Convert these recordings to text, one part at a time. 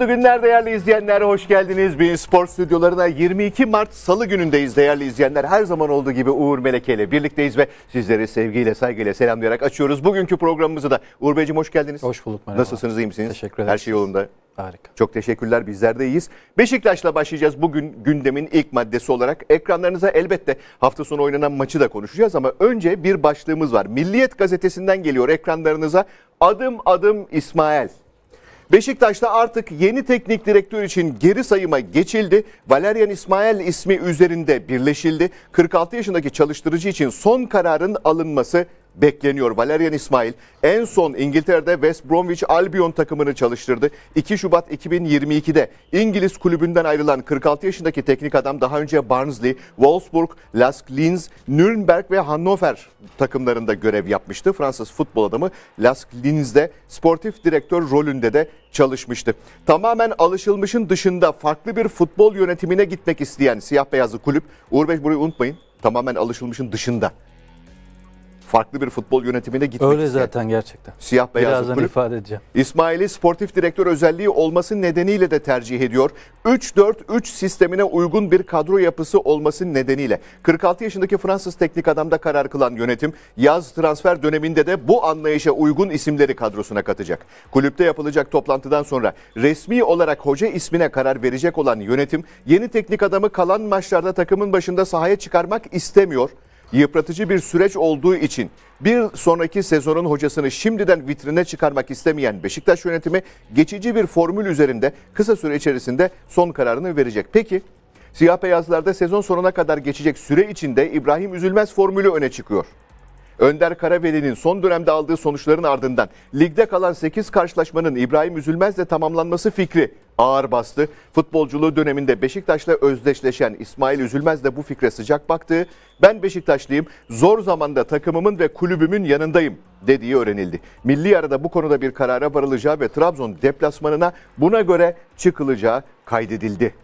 Mutlu günler değerli izleyenler. Hoş geldiniz. Bein Spor stüdyolarına 22 Mart Salı günündeyiz değerli izleyenler. Her zaman olduğu gibi Uğur Meleke ile birlikteyiz ve sizleri sevgiyle, saygıyla selamlayarak açıyoruz. Bugünkü programımızı da. Uğur Beyciğim hoş geldiniz. Hoş bulduk. Merhaba. Nasılsınız, iyi misiniz? Teşekkür ederim. Her şey yolunda. Harika. Çok teşekkürler. Bizler de iyiyiz. Beşiktaş'la başlayacağız. Bugün gündemin ilk maddesi olarak ekranlarınıza elbette hafta sonu oynanan maçı da konuşacağız ama önce bir başlığımız var. Milliyet gazetesinden geliyor ekranlarınıza. Adım adım İsmail. Beşiktaş'ta artık yeni teknik direktör için geri sayıma geçildi. Valerian İsmail ismi üzerinde birleşildi. 46 yaşındaki çalıştırıcı için son kararın alınması bekleniyor. Valerian İsmail en son İngiltere'de West Bromwich Albion takımını çalıştırdı. 2 Şubat 2022'de İngiliz kulübünden ayrılan 46 yaşındaki teknik adam daha önce Barnsley, Wolfsburg, Lask Linz, Nürnberg ve Hannover takımlarında görev yapmıştı. Fransız futbol adamı Lask Linz'de sportif direktör rolünde de çalışmıştı. Tamamen alışılmışın dışında farklı bir futbol yönetimine gitmek isteyen siyah beyazlı kulüp, Uğur Bey burayı unutmayın, tamamen alışılmışın dışında farklı bir futbol yönetimine gitmek Öyle isteyen. zaten gerçekten. Siyah beyaz Birazdan kulüp. ifade edeceğim. İsmail'i sportif direktör özelliği olması nedeniyle de tercih ediyor. 3-4-3 sistemine uygun bir kadro yapısı olması nedeniyle. 46 yaşındaki Fransız teknik adamda karar kılan yönetim yaz transfer döneminde de bu anlayışa uygun isimleri kadrosuna katacak. Kulüpte yapılacak toplantıdan sonra resmi olarak hoca ismine karar verecek olan yönetim yeni teknik adamı kalan maçlarda takımın başında sahaya çıkarmak istemiyor yıpratıcı bir süreç olduğu için bir sonraki sezonun hocasını şimdiden vitrine çıkarmak istemeyen Beşiktaş yönetimi geçici bir formül üzerinde kısa süre içerisinde son kararını verecek. Peki siyah beyazlarda sezon sonuna kadar geçecek süre içinde İbrahim Üzülmez formülü öne çıkıyor. Önder Karaveli'nin son dönemde aldığı sonuçların ardından ligde kalan 8 karşılaşmanın İbrahim Üzülmez'le tamamlanması fikri ağır bastı. Futbolculuğu döneminde Beşiktaş'la özdeşleşen İsmail Üzülmez de bu fikre sıcak baktı. Ben Beşiktaşlıyım, zor zamanda takımımın ve kulübümün yanındayım dediği öğrenildi. Milli arada bu konuda bir karara varılacağı ve Trabzon deplasmanına buna göre çıkılacağı kaydedildi.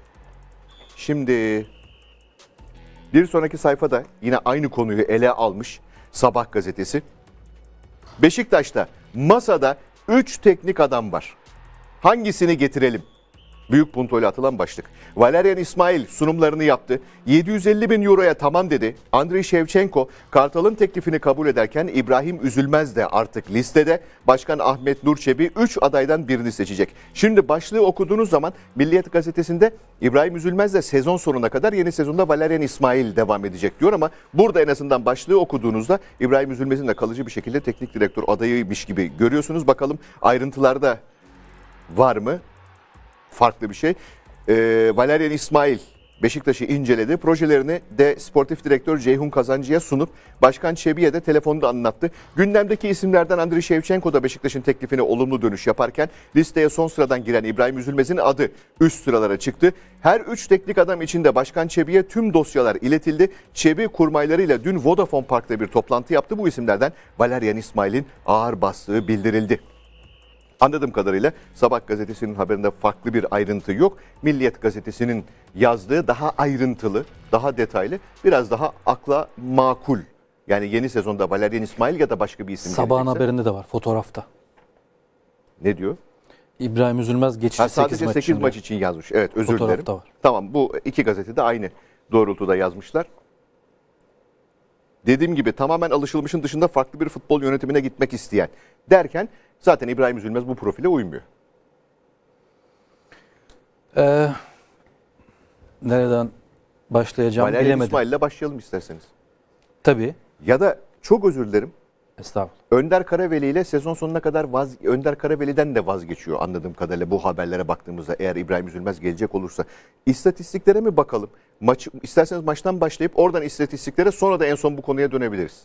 Şimdi bir sonraki sayfada yine aynı konuyu ele almış Sabah gazetesi. Beşiktaş'ta masada 3 teknik adam var. Hangisini getirelim? Büyük puntoyla atılan başlık. Valerian İsmail sunumlarını yaptı. 750 bin euroya tamam dedi. Andrei Shevchenko Kartal'ın teklifini kabul ederken İbrahim Üzülmez de artık listede. Başkan Ahmet Nurçebi 3 adaydan birini seçecek. Şimdi başlığı okuduğunuz zaman Milliyet Gazetesi'nde İbrahim Üzülmez de sezon sonuna kadar yeni sezonda Valerian İsmail devam edecek diyor ama burada en azından başlığı okuduğunuzda İbrahim Üzülmez'in de kalıcı bir şekilde teknik direktör adayıymış gibi görüyorsunuz. Bakalım ayrıntılarda var mı? farklı bir şey. E, Valerian İsmail Beşiktaş'ı inceledi. Projelerini de sportif direktör Ceyhun Kazancı'ya sunup Başkan Çebi'ye de telefonda anlattı. Gündemdeki isimlerden Andriy Shevchenko da Beşiktaş'ın teklifine olumlu dönüş yaparken listeye son sıradan giren İbrahim Üzülmez'in adı üst sıralara çıktı. Her üç teknik adam içinde Başkan Çebi'ye tüm dosyalar iletildi. Çebi kurmaylarıyla dün Vodafone Park'ta bir toplantı yaptı. Bu isimlerden Valerian İsmail'in ağır bastığı bildirildi. Anladığım kadarıyla Sabah gazetesinin haberinde farklı bir ayrıntı yok. Milliyet gazetesinin yazdığı daha ayrıntılı, daha detaylı, biraz daha akla makul. Yani yeni sezonda Valerian İsmail ya da başka bir isim Sabahın gerekirse. haberinde de var fotoğrafta. Ne diyor? İbrahim Üzülmez geçici ha, 8 maç, 8 için, maç için yazmış. Evet özür dilerim. Var. Tamam bu iki gazete de aynı doğrultuda yazmışlar. Dediğim gibi tamamen alışılmışın dışında farklı bir futbol yönetimine gitmek isteyen derken Zaten İbrahim Üzülmez bu profile uymuyor. Ee, nereden başlayacağım? Valerian bilemedim. İsmail ile başlayalım isterseniz. Tabii. Ya da çok özür dilerim. Estağfurullah. Önder Karaveli ile sezon sonuna kadar vaz, Önder Karaveli'den de vazgeçiyor anladığım kadarıyla bu haberlere baktığımızda eğer İbrahim Üzülmez gelecek olursa. İstatistiklere mi bakalım? Maç, isterseniz maçtan başlayıp oradan istatistiklere sonra da en son bu konuya dönebiliriz.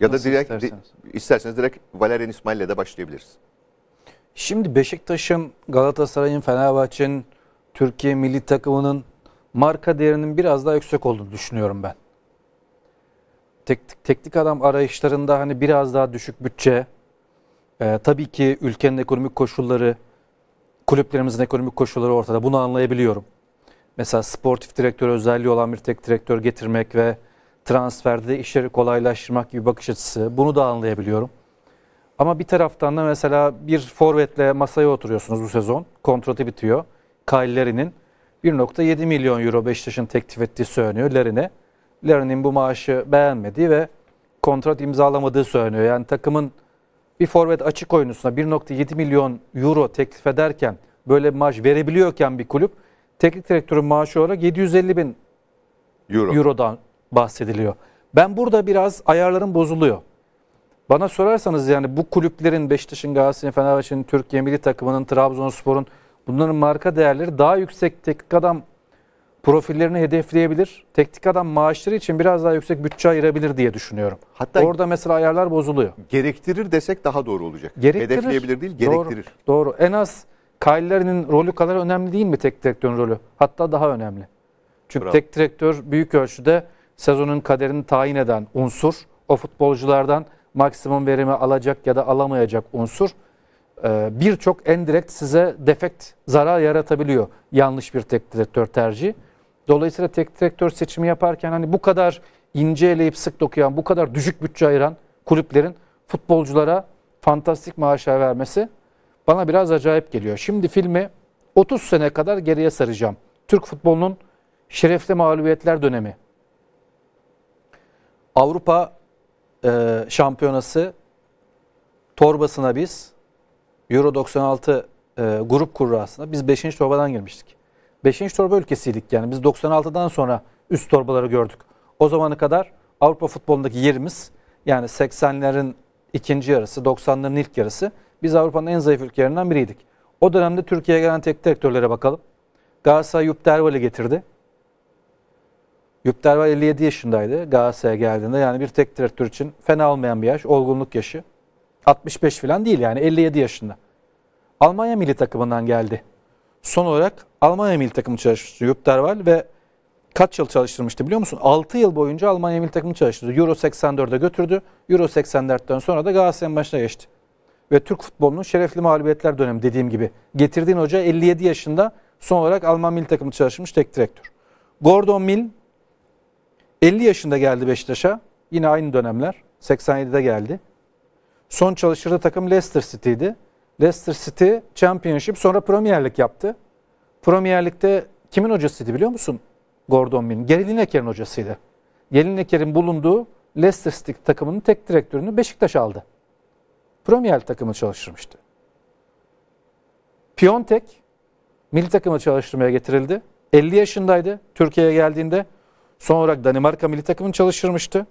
Ya Nasıl da direkt isterseniz, isterseniz direkt Valerian İsmail ile de başlayabiliriz. Şimdi Beşiktaş'ın, Galatasaray'ın, Fenerbahçe'nin, Türkiye milli takımının marka değerinin biraz daha yüksek olduğunu düşünüyorum ben. Teknik, teknik adam arayışlarında hani biraz daha düşük bütçe, e, tabii ki ülkenin ekonomik koşulları, kulüplerimizin ekonomik koşulları ortada. Bunu anlayabiliyorum. Mesela sportif direktör özelliği olan bir tek direktör getirmek ve transferde işleri kolaylaştırmak gibi bakış açısı. Bunu da anlayabiliyorum. Ama bir taraftan da mesela bir forvetle masaya oturuyorsunuz bu sezon. Kontratı bitiyor. Kyle 1.7 milyon euro Beşiktaş'ın teklif ettiği söyleniyor Lerin'e. Lerin'in bu maaşı beğenmediği ve kontrat imzalamadığı söyleniyor. Yani takımın bir forvet açık oyuncusuna 1.7 milyon euro teklif ederken böyle bir maaş verebiliyorken bir kulüp teknik direktörün maaşı olarak 750 bin euro. eurodan bahsediliyor. Ben burada biraz ayarların bozuluyor. Bana sorarsanız yani bu kulüplerin Beşiktaş'ın, Galatasaray'ın, Fenerbahçe'nin, Türkiye milli takımının, Trabzonspor'un bunların marka değerleri daha yüksek teknik adam profillerini hedefleyebilir. Teknik adam maaşları için biraz daha yüksek bütçe ayırabilir diye düşünüyorum. Hatta orada mesela ayarlar bozuluyor. Gerektirir desek daha doğru olacak. Gerektirir. Hedefleyebilir değil, gerektirir. Doğru. doğru. En az Kyleri'nin rolü kadar önemli değil mi tek direktörün rolü? Hatta daha önemli. Çünkü Bravo. tek direktör büyük ölçüde sezonun kaderini tayin eden unsur, o futbolculardan maksimum verimi alacak ya da alamayacak unsur e, birçok endirekt size defekt, zarar yaratabiliyor yanlış bir tek direktör tercihi. Dolayısıyla tek direktör seçimi yaparken hani bu kadar inceleyip sık dokuyan, bu kadar düşük bütçe ayıran kulüplerin futbolculara fantastik maaşlar vermesi bana biraz acayip geliyor. Şimdi filmi 30 sene kadar geriye saracağım. Türk futbolunun şerefli mağlubiyetler dönemi Avrupa e, Şampiyonası torbasına biz Euro 96 e, grup kurrasına biz 5. torbadan girmiştik. 5. torba ülkesiydik yani. Biz 96'dan sonra üst torbaları gördük. O zamana kadar Avrupa futbolundaki yerimiz yani 80'lerin ikinci yarısı, 90'ların ilk yarısı biz Avrupa'nın en zayıf ülkelerinden biriydik. O dönemde Türkiye'ye gelen tek direktörlere bakalım. Galatasaray Yup Derval'i getirdi. Yüpter var 57 yaşındaydı Galatasaray'a geldiğinde. Yani bir tek direktör için fena olmayan bir yaş, olgunluk yaşı. 65 falan değil yani 57 yaşında. Almanya milli takımından geldi. Son olarak Almanya milli takımı çalışmıştı Yüpterval ve kaç yıl çalıştırmıştı biliyor musun? 6 yıl boyunca Almanya milli takımı çalıştırdı. Euro 84'e götürdü. Euro 84'ten sonra da Galatasaray'ın başına geçti. Ve Türk futbolunun şerefli mağlubiyetler dönemi dediğim gibi. Getirdiğin hoca 57 yaşında son olarak Alman milli takımı çalışmış tek direktör. Gordon Mill 50 yaşında geldi Beşiktaş'a. Yine aynı dönemler. 87'de geldi. Son çalışırdı takım Leicester City'ydi. Leicester City Championship sonra Premier Lig yaptı. Premier Lig'de kimin hocasıydı biliyor musun? Gordon Bin. Gerilinekler'in hocasıydı. Gerilinekler'in bulunduğu Leicester City takımının tek direktörünü Beşiktaş aldı. Premier Lig takımı çalıştırmıştı. Piontek milli takımı çalıştırmaya getirildi. 50 yaşındaydı Türkiye'ye geldiğinde. Son olarak Danimarka milli takımını çalıştırmıştı.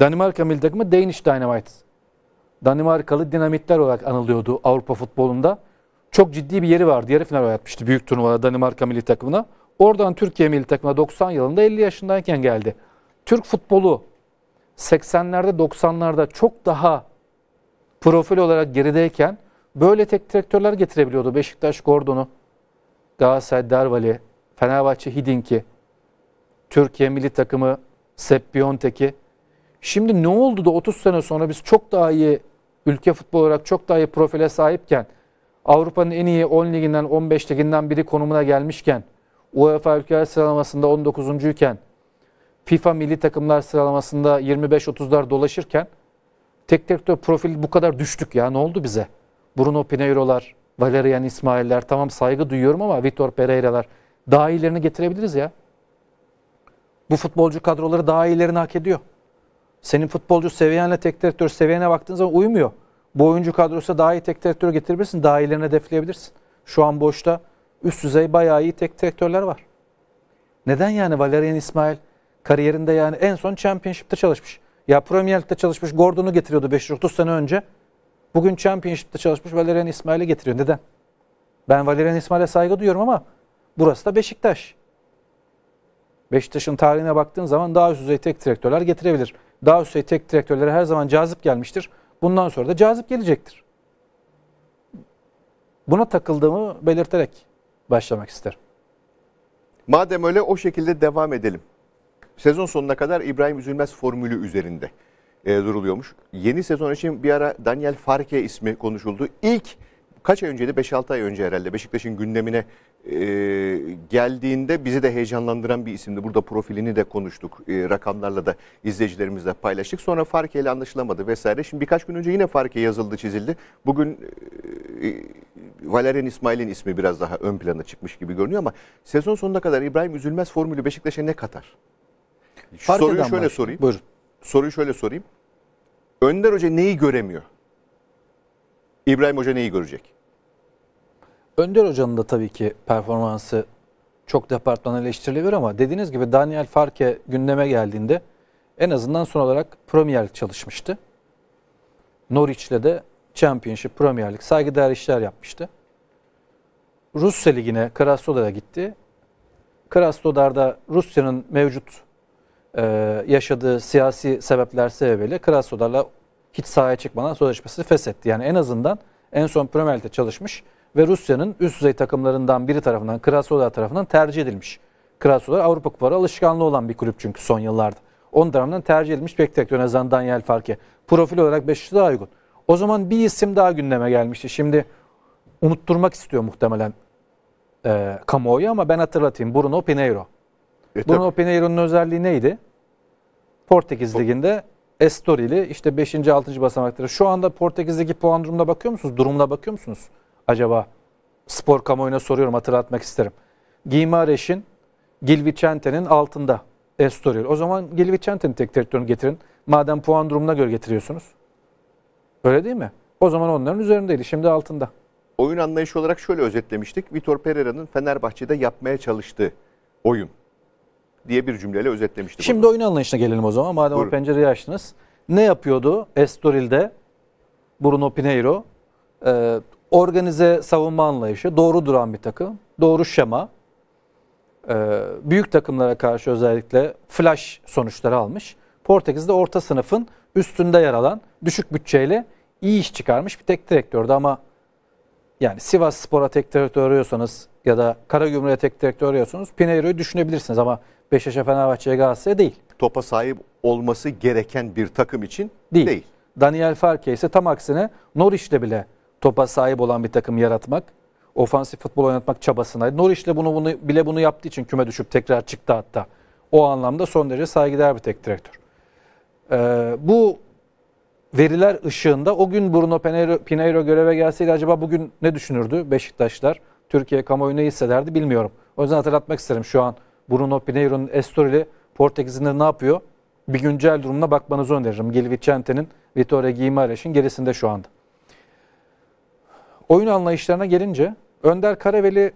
Danimarka milli takımı Danish Dynamite. Danimarkalı dinamitler olarak anılıyordu Avrupa futbolunda. Çok ciddi bir yeri vardı. Yarı final oynatmıştı büyük turnuvada Danimarka milli takımına. Oradan Türkiye milli takımına 90 yılında 50 yaşındayken geldi. Türk futbolu 80'lerde 90'larda çok daha profil olarak gerideyken böyle tek direktörler getirebiliyordu. Beşiktaş Gordon'u, Galatasaray Dervali, Fenerbahçe Hiddink'i. Türkiye milli takımı Sepp Biontek'i. Şimdi ne oldu da 30 sene sonra biz çok daha iyi ülke futbol olarak çok daha iyi profile sahipken Avrupa'nın en iyi 10 liginden 15 liginden biri konumuna gelmişken UEFA ülkeler sıralamasında 19. iken FIFA milli takımlar sıralamasında 25-30'lar dolaşırken tek tek de profil bu kadar düştük ya ne oldu bize? Bruno Pinheiro'lar, Valerian İsmail'ler tamam saygı duyuyorum ama Vitor Pereira'lar daha iyilerini getirebiliriz ya. Bu futbolcu kadroları daha iyilerini hak ediyor. Senin futbolcu seviyenle tek direktör seviyene baktığın zaman uymuyor. Bu oyuncu kadrosu daha iyi tek direktör getirebilirsin. Daha iyilerini hedefleyebilirsin. Şu an boşta üst düzey bayağı iyi tek direktörler var. Neden yani Valerian İsmail kariyerinde yani en son Championship'te çalışmış. Ya Premier Lig'de çalışmış Gordon'u getiriyordu 5-30 sene önce. Bugün Championship'te çalışmış Valerian İsmail'i getiriyor. Neden? Ben Valerian İsmail'e saygı duyuyorum ama burası da Beşiktaş. Beşiktaş'ın tarihine baktığın zaman daha üst düzey tek direktörler getirebilir. Daha üst düzey tek direktörlere her zaman cazip gelmiştir. Bundan sonra da cazip gelecektir. Buna takıldığımı belirterek başlamak isterim. Madem öyle o şekilde devam edelim. Sezon sonuna kadar İbrahim Üzülmez formülü üzerinde e, duruluyormuş. Yeni sezon için bir ara Daniel Farke ismi konuşuldu. İlk Kaç ay önceydi? 5-6 ay önce herhalde Beşiktaş'ın gündemine e, geldiğinde bizi de heyecanlandıran bir isimdi. Burada profilini de konuştuk. E, rakamlarla da izleyicilerimizle paylaştık. Sonra Farke ile anlaşılamadı vesaire. Şimdi birkaç gün önce yine Farke yazıldı, çizildi. Bugün e, e, Valerian İsmail'in ismi biraz daha ön plana çıkmış gibi görünüyor ama sezon sonuna kadar İbrahim Üzülmez formülü Beşiktaş'a ne katar? Fark soruyu şöyle başlayayım. sorayım. Buyurun. Soruyu şöyle sorayım. Önder Hoca neyi göremiyor? İbrahim Hoca neyi görecek? Önder Hoca'nın da tabii ki performansı çok departman eleştirilebilir ama dediğiniz gibi Daniel Farke gündeme geldiğinde en azından son olarak Premier çalışmıştı. Norwich'le de Championship, Premier Lig saygıdeğer işler yapmıştı. Rusya Ligi'ne Krasnodar'a gitti. Krasnodar'da Rusya'nın mevcut e, yaşadığı siyasi sebepler sebebiyle Krasnodar'la hiç sahaya çıkmadan sözleşmesi feshetti. Yani en azından en son Premier Lig'de çalışmış ve Rusya'nın üst düzey takımlarından biri tarafından, Krasnodar tarafından tercih edilmiş. Krasnodar Avrupa Kupaları alışkanlığı olan bir kulüp çünkü son yıllarda. Onun tarafından tercih edilmiş pek tek azından Daniel Farke. Profil olarak Beşiktaş'a daha uygun. O zaman bir isim daha gündeme gelmişti. Şimdi unutturmak istiyor muhtemelen e, kamuoyu ama ben hatırlatayım. Bruno Pinheiro. E, Bruno Pinheiro'nun özelliği neydi? Portekiz Liginde Estoril işte 5. 6. basamakta. Şu anda Portekiz'deki puan durumuna bakıyor musunuz? Durumuna bakıyor musunuz? Acaba spor kamuoyuna soruyorum hatırlatmak isterim. Gimareş'in Gil Vicente'nin altında Estoril. O zaman Gil Vicente'nin tek direktörünü getirin. Madem puan durumuna göre getiriyorsunuz. Öyle değil mi? O zaman onların üzerindeydi. Şimdi altında. Oyun anlayışı olarak şöyle özetlemiştik. Vitor Pereira'nın Fenerbahçe'de yapmaya çalıştığı oyun diye bir cümleyle özetlemiştik. Şimdi oyun anlayışına gelelim o zaman. Madem Buyurun. o pencereyi açtınız. Ne yapıyordu Estoril'de Bruno Pinheiro? Ee, organize savunma anlayışı, doğru duran bir takım, doğru şema. Ee, büyük takımlara karşı özellikle flash sonuçları almış. Portekiz'de orta sınıfın üstünde yer alan düşük bütçeyle iyi iş çıkarmış bir tek direktördü ama yani Sivas Spor'a tek direktör arıyorsanız ya da Karagümrük'e tek direktör arıyorsanız Pinheiro'yu düşünebilirsiniz ama Beşiktaş'a, Fenerbahçe'ye, Galatasaray'a değil. Topa sahip olması gereken bir takım için değil. değil. Daniel Farke ise tam aksine Norwich'te bile topa sahip olan bir takım yaratmak, ofansif futbol oynatmak çabasındaydı. Norwich'le bunu, bunu bile bunu yaptığı için küme düşüp tekrar çıktı hatta. O anlamda son derece saygıdeğer bir tek direktör. Ee, bu veriler ışığında o gün Bruno Pinheiro, Pinheiro göreve gelseydi acaba bugün ne düşünürdü Beşiktaşlar? Türkiye kamuoyu ne hissederdi bilmiyorum. O yüzden hatırlatmak isterim şu an Bruno Pinheiro'nun Estoril Portekiz'inde ne yapıyor? Bir güncel durumuna bakmanızı öneririm. Gil Vicente'nin Vitória Guimarães'in gerisinde şu anda. Oyun anlayışlarına gelince Önder Karaveli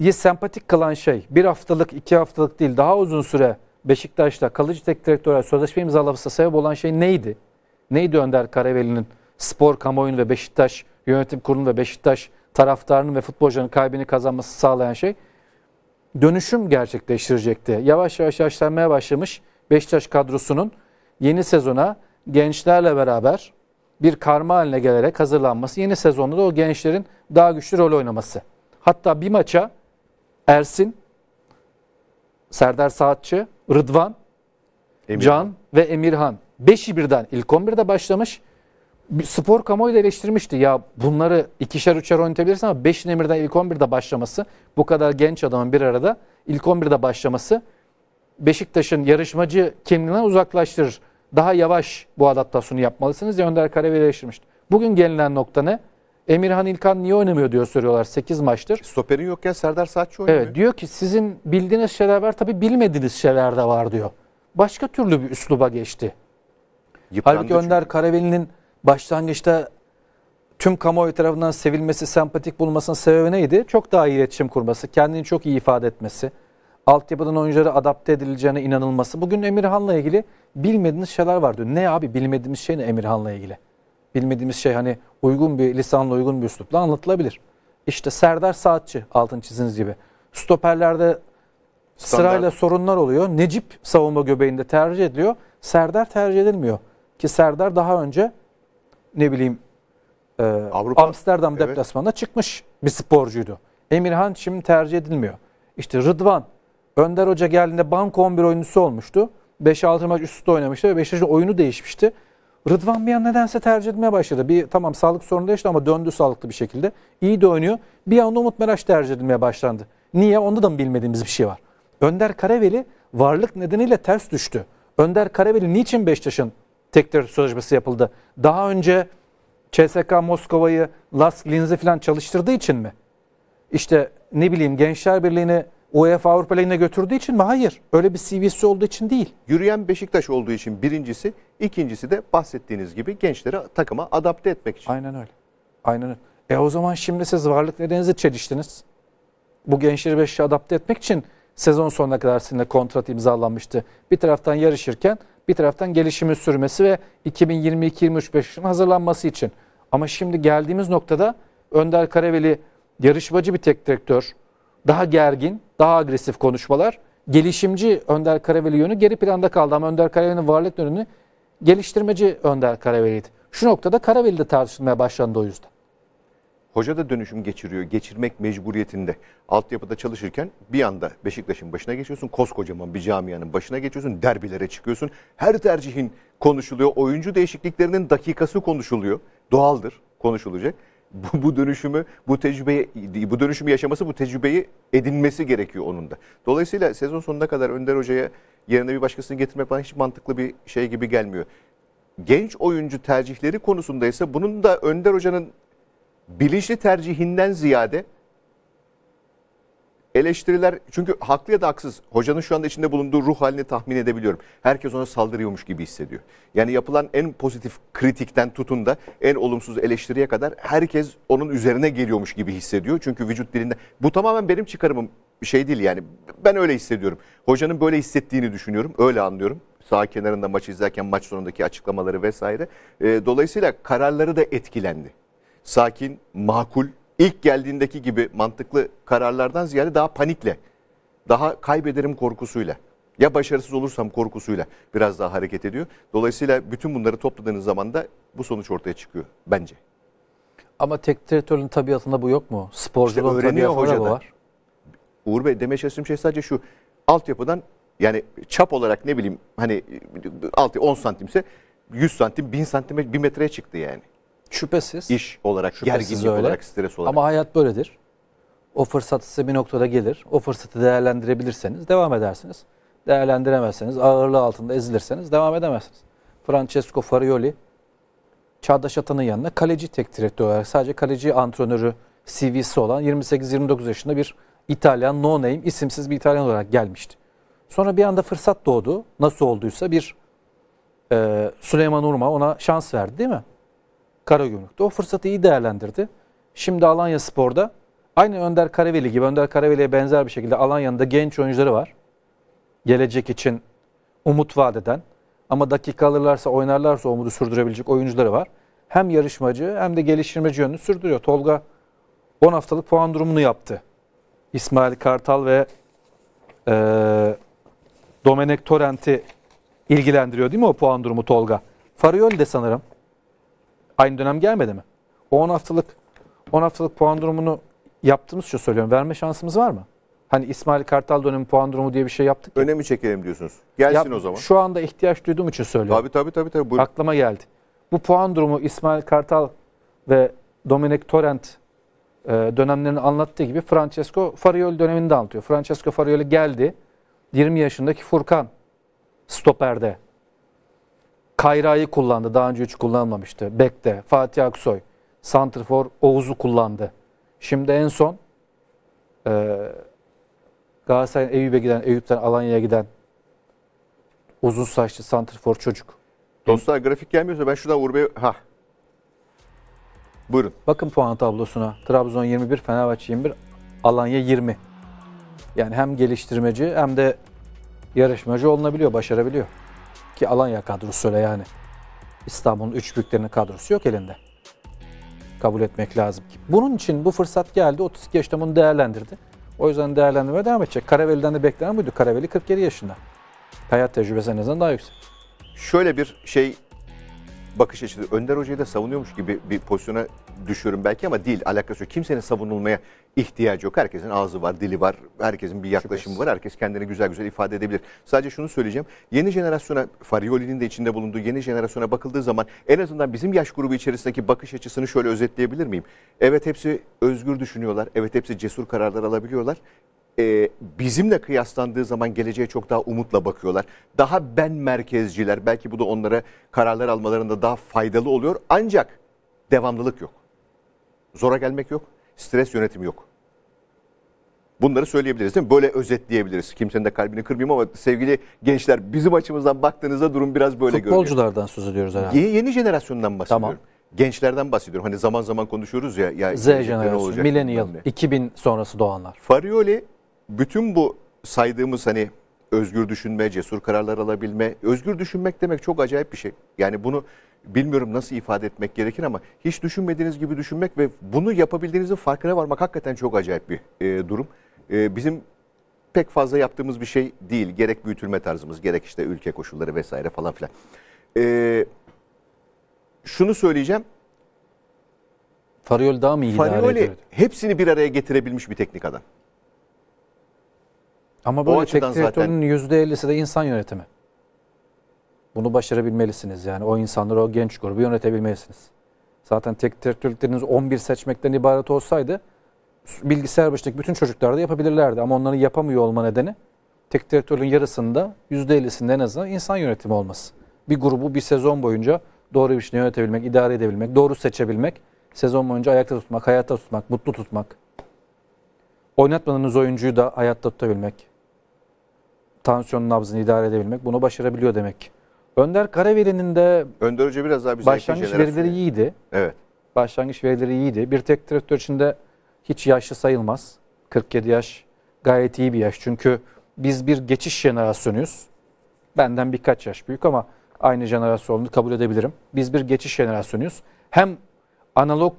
iyi sempatik kılan şey bir haftalık iki haftalık değil daha uzun süre Beşiktaş'ta kalıcı tek direktörel sözleşme imzalamasına sebep olan şey neydi? Neydi Önder Karaveli'nin spor kamuoyunu ve Beşiktaş yönetim kurulunu ve Beşiktaş taraftarının ve futbolcunun kalbini kazanması sağlayan şey? dönüşüm gerçekleştirecekti. Yavaş yavaş yaşlanmaya başlamış Beşiktaş kadrosunun yeni sezona gençlerle beraber bir karma haline gelerek hazırlanması, yeni sezonda da o gençlerin daha güçlü rol oynaması. Hatta bir maça Ersin, Serdar Saatçı, Rıdvan, Emirhan. Can ve Emirhan 5'i birden ilk 11'de başlamış spor kamuoyu da eleştirmişti. Ya bunları ikişer üçer oynatabilirsin ama 5 Emir'den ilk 11'de başlaması bu kadar genç adamın bir arada ilk 11'de başlaması Beşiktaş'ın yarışmacı kimliğinden uzaklaştırır. Daha yavaş bu adaptasyonu yapmalısınız ya Önder Karavi eleştirmişti. Bugün gelinen nokta ne? Emirhan İlkan niye oynamıyor diyor soruyorlar 8 maçtır. Stoperin yokken Serdar Saatçi oynuyor. Evet diyor ki sizin bildiğiniz şeyler var tabi bilmediğiniz şeyler de var diyor. Başka türlü bir üsluba geçti. Yıprandı Halbuki çünkü. Önder Karaveli'nin başlangıçta tüm kamuoyu tarafından sevilmesi, sempatik bulmasının sebebi neydi? Çok daha iyi iletişim kurması, kendini çok iyi ifade etmesi, altyapıdan oyunculara adapte edileceğine inanılması. Bugün Emirhan'la ilgili bilmediğiniz şeyler var diyor. Ne abi bilmediğimiz şey ne Emirhan'la ilgili? Bilmediğimiz şey hani uygun bir lisanla uygun bir üslupla anlatılabilir. İşte Serdar Saatçı altın çiziniz gibi. Stoperlerde Standart. sırayla sorunlar oluyor. Necip savunma göbeğinde tercih ediliyor. Serdar tercih edilmiyor. Ki Serdar daha önce ne bileyim e, Avrupa, Amsterdam evet. deplasmanına çıkmış bir sporcuydu. Emirhan şimdi tercih edilmiyor. İşte Rıdvan, Önder Hoca geldiğinde banko 11 oyuncusu olmuştu. 5-6 maç üst oynamıştı ve Beşiktaş'ın oyunu değişmişti. Rıdvan bir an nedense tercih edilmeye başladı. Bir tamam sağlık sorunu değişti ama döndü sağlıklı bir şekilde. İyi de oynuyor. Bir anda Umut Meraş tercih edilmeye başlandı. Niye? Onda da mı bilmediğimiz bir şey var. Önder Karaveli varlık nedeniyle ters düştü. Önder Karaveli niçin Beşiktaş'ın Tekrar terör sözleşmesi yapıldı. Daha önce CSK Moskova'yı Lask Linz'i falan çalıştırdığı için mi? İşte ne bileyim Gençler Birliği'ni UEFA Avrupa Ligi'ne götürdüğü için mi? Hayır. Öyle bir CV'si olduğu için değil. Yürüyen Beşiktaş olduğu için birincisi. ikincisi de bahsettiğiniz gibi gençleri takıma adapte etmek için. Aynen öyle. Aynen öyle. E o zaman şimdi siz varlık nedeninizi çeliştiniz. Bu gençleri Beşiktaş'a adapte etmek için sezon sonuna kadar sizinle kontrat imzalanmıştı. Bir taraftan yarışırken bir taraftan gelişimi sürmesi ve 2022-2035 için hazırlanması için. Ama şimdi geldiğimiz noktada Önder Karaveli yarışmacı bir tek direktör, daha gergin, daha agresif konuşmalar. Gelişimci Önder Karaveli yönü geri planda kaldı ama Önder Karaveli'nin varlık yönünü geliştirmeci Önder Karaveli'ydi. Şu noktada Karaveli de tartışılmaya başlandı o yüzden. Hoca da dönüşüm geçiriyor. Geçirmek mecburiyetinde. Altyapıda çalışırken bir anda Beşiktaş'ın başına geçiyorsun. Koskocaman bir camianın başına geçiyorsun. Derbilere çıkıyorsun. Her tercihin konuşuluyor. Oyuncu değişikliklerinin dakikası konuşuluyor. Doğaldır konuşulacak. Bu, bu dönüşümü, bu tecrübeyi, bu dönüşümü yaşaması, bu tecrübeyi edinmesi gerekiyor onun da. Dolayısıyla sezon sonuna kadar Önder Hoca'ya yerine bir başkasını getirmek bana hiç mantıklı bir şey gibi gelmiyor genç oyuncu tercihleri konusunda ise bunun da Önder Hoca'nın bilinçli tercihinden ziyade eleştiriler çünkü haklı ya da haksız hocanın şu anda içinde bulunduğu ruh halini tahmin edebiliyorum. Herkes ona saldırıyormuş gibi hissediyor. Yani yapılan en pozitif kritikten tutun da en olumsuz eleştiriye kadar herkes onun üzerine geliyormuş gibi hissediyor. Çünkü vücut dilinde bu tamamen benim çıkarımım şey değil yani. Ben öyle hissediyorum. Hocanın böyle hissettiğini düşünüyorum. Öyle anlıyorum. Sağ kenarında maçı izlerken maç sonundaki açıklamaları vesaire. Ee, dolayısıyla kararları da etkilendi sakin, makul, ilk geldiğindeki gibi mantıklı kararlardan ziyade daha panikle, daha kaybederim korkusuyla ya başarısız olursam korkusuyla biraz daha hareket ediyor. Dolayısıyla bütün bunları topladığınız zaman da bu sonuç ortaya çıkıyor bence. Ama tek teknik tabiatında bu yok mu? Sporculuğun işte öğreniyor hocada. bu var. Uğur Bey demeye çalıştığım şey sadece şu. Altyapıdan yani çap olarak ne bileyim hani 6 10 santimse 100 santim 1000 santim, 1 metreye çıktı yani. Şüphesiz. İş olarak, gerginlik olarak, stres olarak. Ama hayat böyledir. O fırsat size bir noktada gelir. O fırsatı değerlendirebilirseniz devam edersiniz. Değerlendiremezseniz, ağırlığı altında ezilirseniz devam edemezsiniz. Francesco Farioli, Çağdaş Atan'ın yanına kaleci tek direktör olarak sadece kaleci antrenörü CV'si olan 28-29 yaşında bir İtalyan, no name, isimsiz bir İtalyan olarak gelmişti. Sonra bir anda fırsat doğdu. Nasıl olduysa bir e, Süleyman Urma ona şans verdi değil mi? Karagümrük'te. O fırsatı iyi değerlendirdi. Şimdi Alanya Spor'da aynı Önder Karaveli gibi Önder Karaveli'ye benzer bir şekilde Alanya'nın da genç oyuncuları var. Gelecek için umut vaat eden ama dakika alırlarsa oynarlarsa umudu sürdürebilecek oyuncuları var. Hem yarışmacı hem de geliştirmeci yönünü sürdürüyor. Tolga 10 haftalık puan durumunu yaptı. İsmail Kartal ve e, Domenek Torrent'i ilgilendiriyor değil mi o puan durumu Tolga? Farioli de sanırım Aynı dönem gelmedi mi? O 10 haftalık 10 haftalık puan durumunu yaptığımız şu söylüyorum. Verme şansımız var mı? Hani İsmail Kartal dönemi puan durumu diye bir şey yaptık. Ya. Önemi çekelim diyorsunuz. Gelsin Yap, o zaman. Şu anda ihtiyaç duyduğum için söylüyorum. Tabii tabii tabii. tabii buyurun. Aklıma geldi. Bu puan durumu İsmail Kartal ve Dominic Torrent e, dönemlerini anlattığı gibi Francesco Farioli dönemini de anlatıyor. Francesco Farioli geldi. 20 yaşındaki Furkan stoperde Kayra'yı kullandı. Daha önce hiç kullanmamıştı. Bek'te Fatih Aksoy. Santrfor Oğuz'u kullandı. Şimdi en son e, Galatasaray'ın Eyüp'e giden, Eyüp'ten Alanya'ya giden uzun saçlı Santrfor çocuk. Dostlar grafik gelmiyorsa ben şuradan Uğur Ha. Buyurun. Bakın puan tablosuna. Trabzon 21, Fenerbahçe 21, Alanya 20. Yani hem geliştirmeci hem de yarışmacı olunabiliyor, başarabiliyor ki Alanya kadrosuyla yani. İstanbul'un üç büyüklerinin kadrosu yok elinde. Kabul etmek lazım. Bunun için bu fırsat geldi. 32 yaşında bunu değerlendirdi. O yüzden değerlendirmeye devam edecek. Karaveli'den de beklenen buydu. Karaveli 47 yaşında. Hayat tecrübesi en azından daha yüksek. Şöyle bir şey bakış açısı. Önder Hoca'yı da savunuyormuş gibi bir pozisyona düşüyorum belki ama değil. Alakası yok. Kimsenin savunulmaya ihtiyacı yok. Herkesin ağzı var, dili var. Herkesin bir yaklaşımı var. Herkes kendini güzel güzel ifade edebilir. Sadece şunu söyleyeceğim. Yeni jenerasyona, Farioli'nin de içinde bulunduğu yeni jenerasyona bakıldığı zaman en azından bizim yaş grubu içerisindeki bakış açısını şöyle özetleyebilir miyim? Evet hepsi özgür düşünüyorlar. Evet hepsi cesur kararlar alabiliyorlar e, bizimle kıyaslandığı zaman geleceğe çok daha umutla bakıyorlar. Daha ben merkezciler belki bu da onlara kararlar almalarında daha faydalı oluyor. Ancak devamlılık yok. Zora gelmek yok. Stres yönetimi yok. Bunları söyleyebiliriz değil mi? Böyle özetleyebiliriz. Kimsenin de kalbini kırmayayım ama sevgili gençler bizim açımızdan baktığınızda durum biraz böyle görünüyor. Futbolculardan söz ediyoruz herhalde. Yeni, yeni jenerasyondan bahsediyorum. Tamam. Gençlerden bahsediyorum. Hani zaman zaman konuşuyoruz ya. ya Z jenerasyonu, millennial, 2000 sonrası doğanlar. Farioli bütün bu saydığımız hani özgür düşünme, cesur kararlar alabilme, özgür düşünmek demek çok acayip bir şey. Yani bunu bilmiyorum nasıl ifade etmek gerekir ama hiç düşünmediğiniz gibi düşünmek ve bunu yapabildiğinizin farkına varmak hakikaten çok acayip bir e, durum. E, bizim pek fazla yaptığımız bir şey değil. Gerek büyütülme tarzımız, gerek işte ülke koşulları vesaire falan filan. E, şunu söyleyeceğim. Fariol daha mı iyi Fariol'i hepsini bir araya getirebilmiş bir teknik adam. Ama böyle tek direktörün zaten... %50'si de insan yönetimi. Bunu başarabilmelisiniz yani. O insanları, o genç grubu yönetebilmelisiniz. Zaten tek direktörlükleriniz 11 seçmekten ibaret olsaydı bilgisayar başındaki bütün çocuklar da yapabilirlerdi. Ama onları yapamıyor olma nedeni tek direktörlüğün yarısında %50'sinde en azından insan yönetimi olması. Bir grubu bir sezon boyunca doğru bir şekilde yönetebilmek, idare edebilmek, doğru seçebilmek, sezon boyunca ayakta tutmak, hayatta tutmak, mutlu tutmak. Oynatmadığınız oyuncuyu da hayatta tutabilmek tansiyon nabzını idare edebilmek bunu başarabiliyor demek. Önder Karaveli'nin de Önder Hoca biraz daha bize başlangıç verileri iyiydi. Evet. Başlangıç verileri iyiydi. Bir tek direktör içinde hiç yaşlı sayılmaz. 47 yaş gayet iyi bir yaş. Çünkü biz bir geçiş jenerasyonuyuz. Benden birkaç yaş büyük ama aynı jenerasyonunu kabul edebilirim. Biz bir geçiş jenerasyonuyuz. Hem analog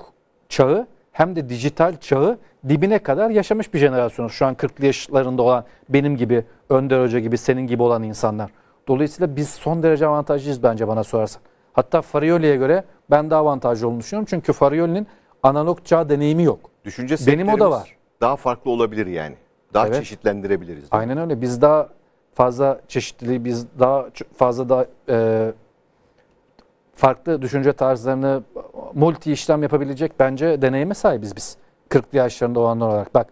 çağı hem de dijital çağı dibine kadar yaşamış bir jenerasyonuz. Şu an 40 yaşlarında olan benim gibi, Önder Hoca gibi, senin gibi olan insanlar. Dolayısıyla biz son derece avantajlıyız bence bana sorarsan. Hatta Farioli'ye göre ben daha avantajlı olduğunu düşünüyorum. Çünkü Farioli'nin analog çağ deneyimi yok. Düşünce Benim o da var. Daha farklı olabilir yani. Daha evet. çeşitlendirebiliriz. Aynen öyle. Biz daha fazla çeşitliliği, biz daha fazla da e, farklı düşünce tarzlarını multi işlem yapabilecek bence deneyime sahibiz biz. 40'lı yaşlarında olanlar olarak. Bak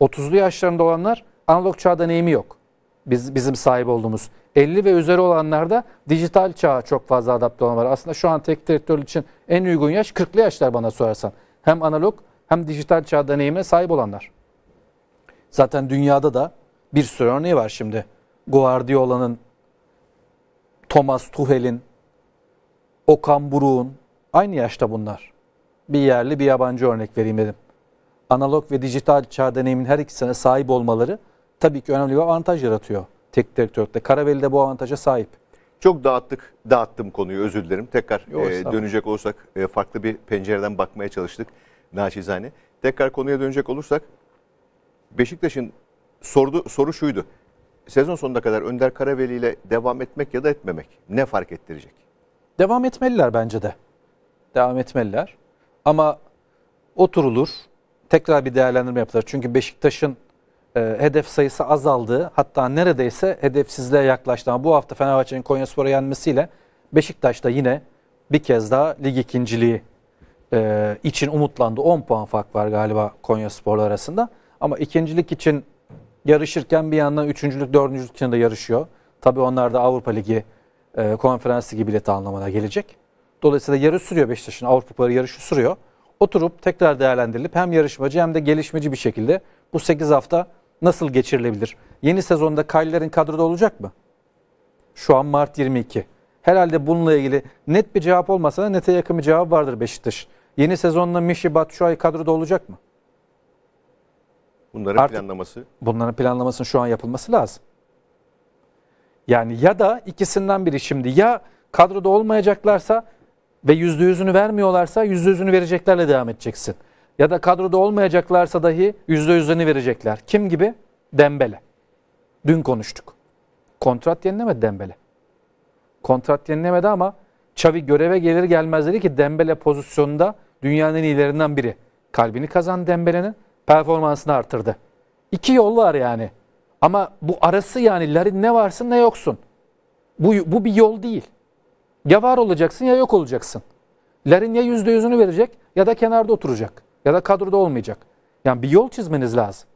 30'lu yaşlarında olanlar analog çağ deneyimi yok. Biz, bizim sahip olduğumuz. 50 ve üzeri olanlarda dijital çağa çok fazla adapte olan var. Aslında şu an tek direktör için en uygun yaş 40'lı yaşlar bana sorarsan. Hem analog hem dijital çağ deneyime sahip olanlar. Zaten dünyada da bir sürü örneği var şimdi. Guardiola'nın, Thomas Tuchel'in, Okan Buruk'un aynı yaşta bunlar. Bir yerli bir yabancı örnek vereyim dedim. Analog ve dijital çağ deneyimin her ikisine sahip olmaları tabii ki önemli bir avantaj yaratıyor. Tek direktörlükte. Karaveli de bu avantaja sahip. Çok dağıttık, dağıttım konuyu özür dilerim. Tekrar Yok, e, dönecek olursak e, farklı bir pencereden bakmaya çalıştık naçizane. Tekrar konuya dönecek olursak Beşiktaş'ın sordu, soru şuydu. Sezon sonuna kadar Önder Karaveli ile devam etmek ya da etmemek ne fark ettirecek? Devam etmeliler bence de. Devam etmeliler. Ama oturulur, tekrar bir değerlendirme yapılır. Çünkü Beşiktaş'ın e, hedef sayısı azaldı. Hatta neredeyse hedefsizliğe yaklaştı. Ama bu hafta Fenerbahçe'nin Konyaspor'a yenmesiyle Beşiktaş da yine bir kez daha lig ikinciliği e, için umutlandı. 10 puan fark var galiba Konyaspor'la arasında. Ama ikincilik için yarışırken bir yandan üçüncülük, dördüncülük için de yarışıyor. Tabii onlar da Avrupa Ligi e, konferansı gibi bilet anlamına gelecek. Dolayısıyla yarış sürüyor Beşiktaş'ın Avrupa Kupaları yarışı sürüyor. Oturup tekrar değerlendirilip hem yarışmacı hem de gelişmeci bir şekilde bu 8 hafta nasıl geçirilebilir? Yeni sezonda Kayler'in kadroda olacak mı? Şu an Mart 22. Herhalde bununla ilgili net bir cevap olmasa da nete yakın bir cevap vardır Beşiktaş. Yeni sezonla Mişi Batshuayi kadroda olacak mı? Bunların Artık planlaması. Bunların planlamasının şu an yapılması lazım. Yani ya da ikisinden biri şimdi ya kadroda olmayacaklarsa ve yüzde yüzünü vermiyorlarsa yüzde yüzünü vereceklerle devam edeceksin. Ya da kadroda olmayacaklarsa dahi yüzde yüzünü verecekler. Kim gibi? Dembele. Dün konuştuk. Kontrat yenilemedi Dembele. Kontrat yenilemedi ama Çavi göreve gelir gelmez dedi ki Dembele pozisyonunda dünyanın ilerinden biri. Kalbini kazan Dembele'nin performansını artırdı. İki yol var yani. Ama bu arası yani larin ne varsın ne yoksun. Bu, bu bir yol değil. Ya var olacaksın ya yok olacaksın. Larin ya yüzde yüzünü verecek ya da kenarda oturacak. Ya da kadroda olmayacak. Yani bir yol çizmeniz lazım.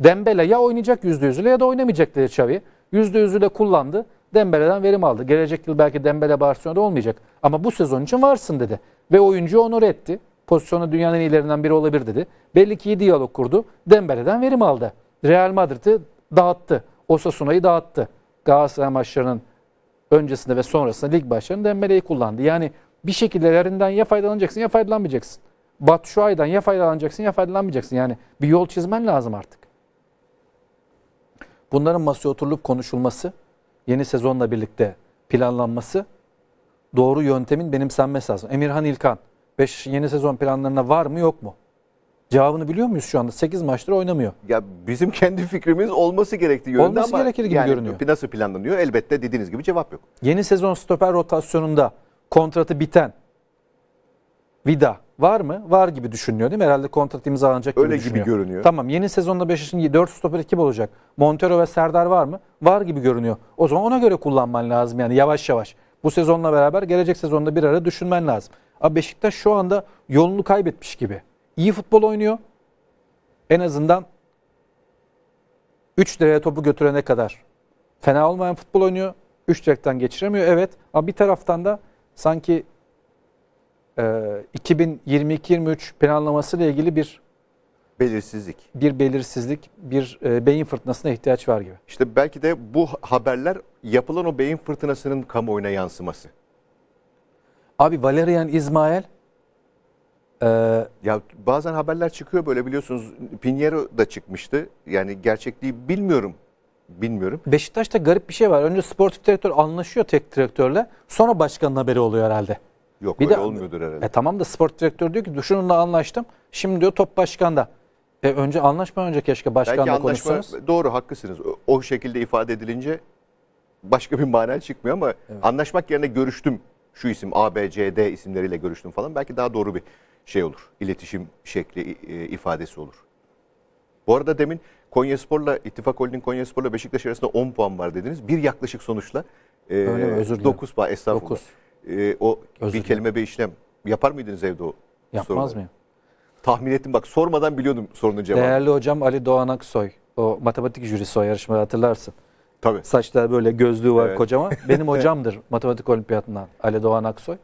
Dembele ya oynayacak yüzde yüzüyle ya da oynamayacak dedi Xavi. Yüzde yüzüyle kullandı. Dembele'den verim aldı. Gelecek yıl belki Dembele Barcelona'da olmayacak. Ama bu sezon için varsın dedi. Ve oyuncu onur etti. Pozisyonu dünyanın ilerinden biri olabilir dedi. Belli ki iyi diyalog kurdu. Dembele'den verim aldı. Real Madrid'i dağıttı. Osasuna'yı dağıttı. Galatasaray maçlarının öncesinde ve sonrasında lig başlarında Dembele'yi kullandı. Yani bir şekilde yerinden ya faydalanacaksın ya faydalanmayacaksın. Batu Şuay'dan ya faydalanacaksın ya faydalanmayacaksın. Yani bir yol çizmen lazım artık. Bunların masaya oturulup konuşulması, yeni sezonla birlikte planlanması, doğru yöntemin benimsenmesi lazım. Emirhan İlkan, beş yeni sezon planlarına var mı yok mu? Cevabını biliyor muyuz şu anda? 8 maçtır oynamıyor. Ya bizim kendi fikrimiz olması gerektiği yönünde olması ama gerekir gibi yani görünüyor. nasıl planlanıyor? Elbette dediğiniz gibi cevap yok. Yeni sezon stoper rotasyonunda kontratı biten Vida var mı? Var gibi düşünülüyor. değil mi? Herhalde kontrat imzalanacak gibi Öyle düşünüyor. gibi görünüyor. Tamam yeni sezonda Beşiktaş'ın 4 stoper kim olacak? Montero ve Serdar var mı? Var gibi görünüyor. O zaman ona göre kullanman lazım yani yavaş yavaş. Bu sezonla beraber gelecek sezonda bir ara düşünmen lazım. Abi Beşiktaş şu anda yolunu kaybetmiş gibi iyi futbol oynuyor. En azından 3 liraya topu götürene kadar fena olmayan futbol oynuyor. 3 direkten geçiremiyor evet ama bir taraftan da sanki e, 2022-23 planlaması ile ilgili bir belirsizlik. Bir belirsizlik, bir e, beyin fırtınasına ihtiyaç var gibi. İşte belki de bu haberler yapılan o beyin fırtınasının kamuoyuna yansıması. Abi Valerian İsmail ee, ya bazen haberler çıkıyor böyle biliyorsunuz. Pinheiro da çıkmıştı. Yani gerçekliği bilmiyorum. Bilmiyorum. Beşiktaş'ta garip bir şey var. Önce sportif direktör anlaşıyor tek direktörle. Sonra başkanın haberi oluyor herhalde. Yok bir öyle de, olmuyordur herhalde. E, tamam da sportif direktör diyor ki şununla anlaştım. Şimdi diyor top başkanda. E, önce anlaşma önce keşke başkanla Belki konuşsanız. Doğru haklısınız. O, o şekilde ifade edilince başka bir mana çıkmıyor ama evet. anlaşmak yerine görüştüm şu isim ABCD isimleriyle görüştüm falan. Belki daha doğru bir şey olur. İletişim şekli e, ifadesi olur. Bu arada demin Konyaspor'la İttifak Holding Konyaspor'la Beşiktaş arasında 10 puan var dediniz. Bir yaklaşık sonuçla e, Öyle mi? Özür 9 puan estağfurullah. 9. E, o Özür bir kelime bir işlem yapar mıydınız evde o Yapmaz sorunu? mıyım? Tahmin ettim bak sormadan biliyordum sorunun cevabını. Değerli hocam Ali Doğan Aksoy. O matematik jürisi o yarışmayı hatırlarsın. Tabii. Saçlar böyle gözlüğü var evet. kocaman. Benim hocamdır matematik olimpiyatından Ali Doğan Aksoy.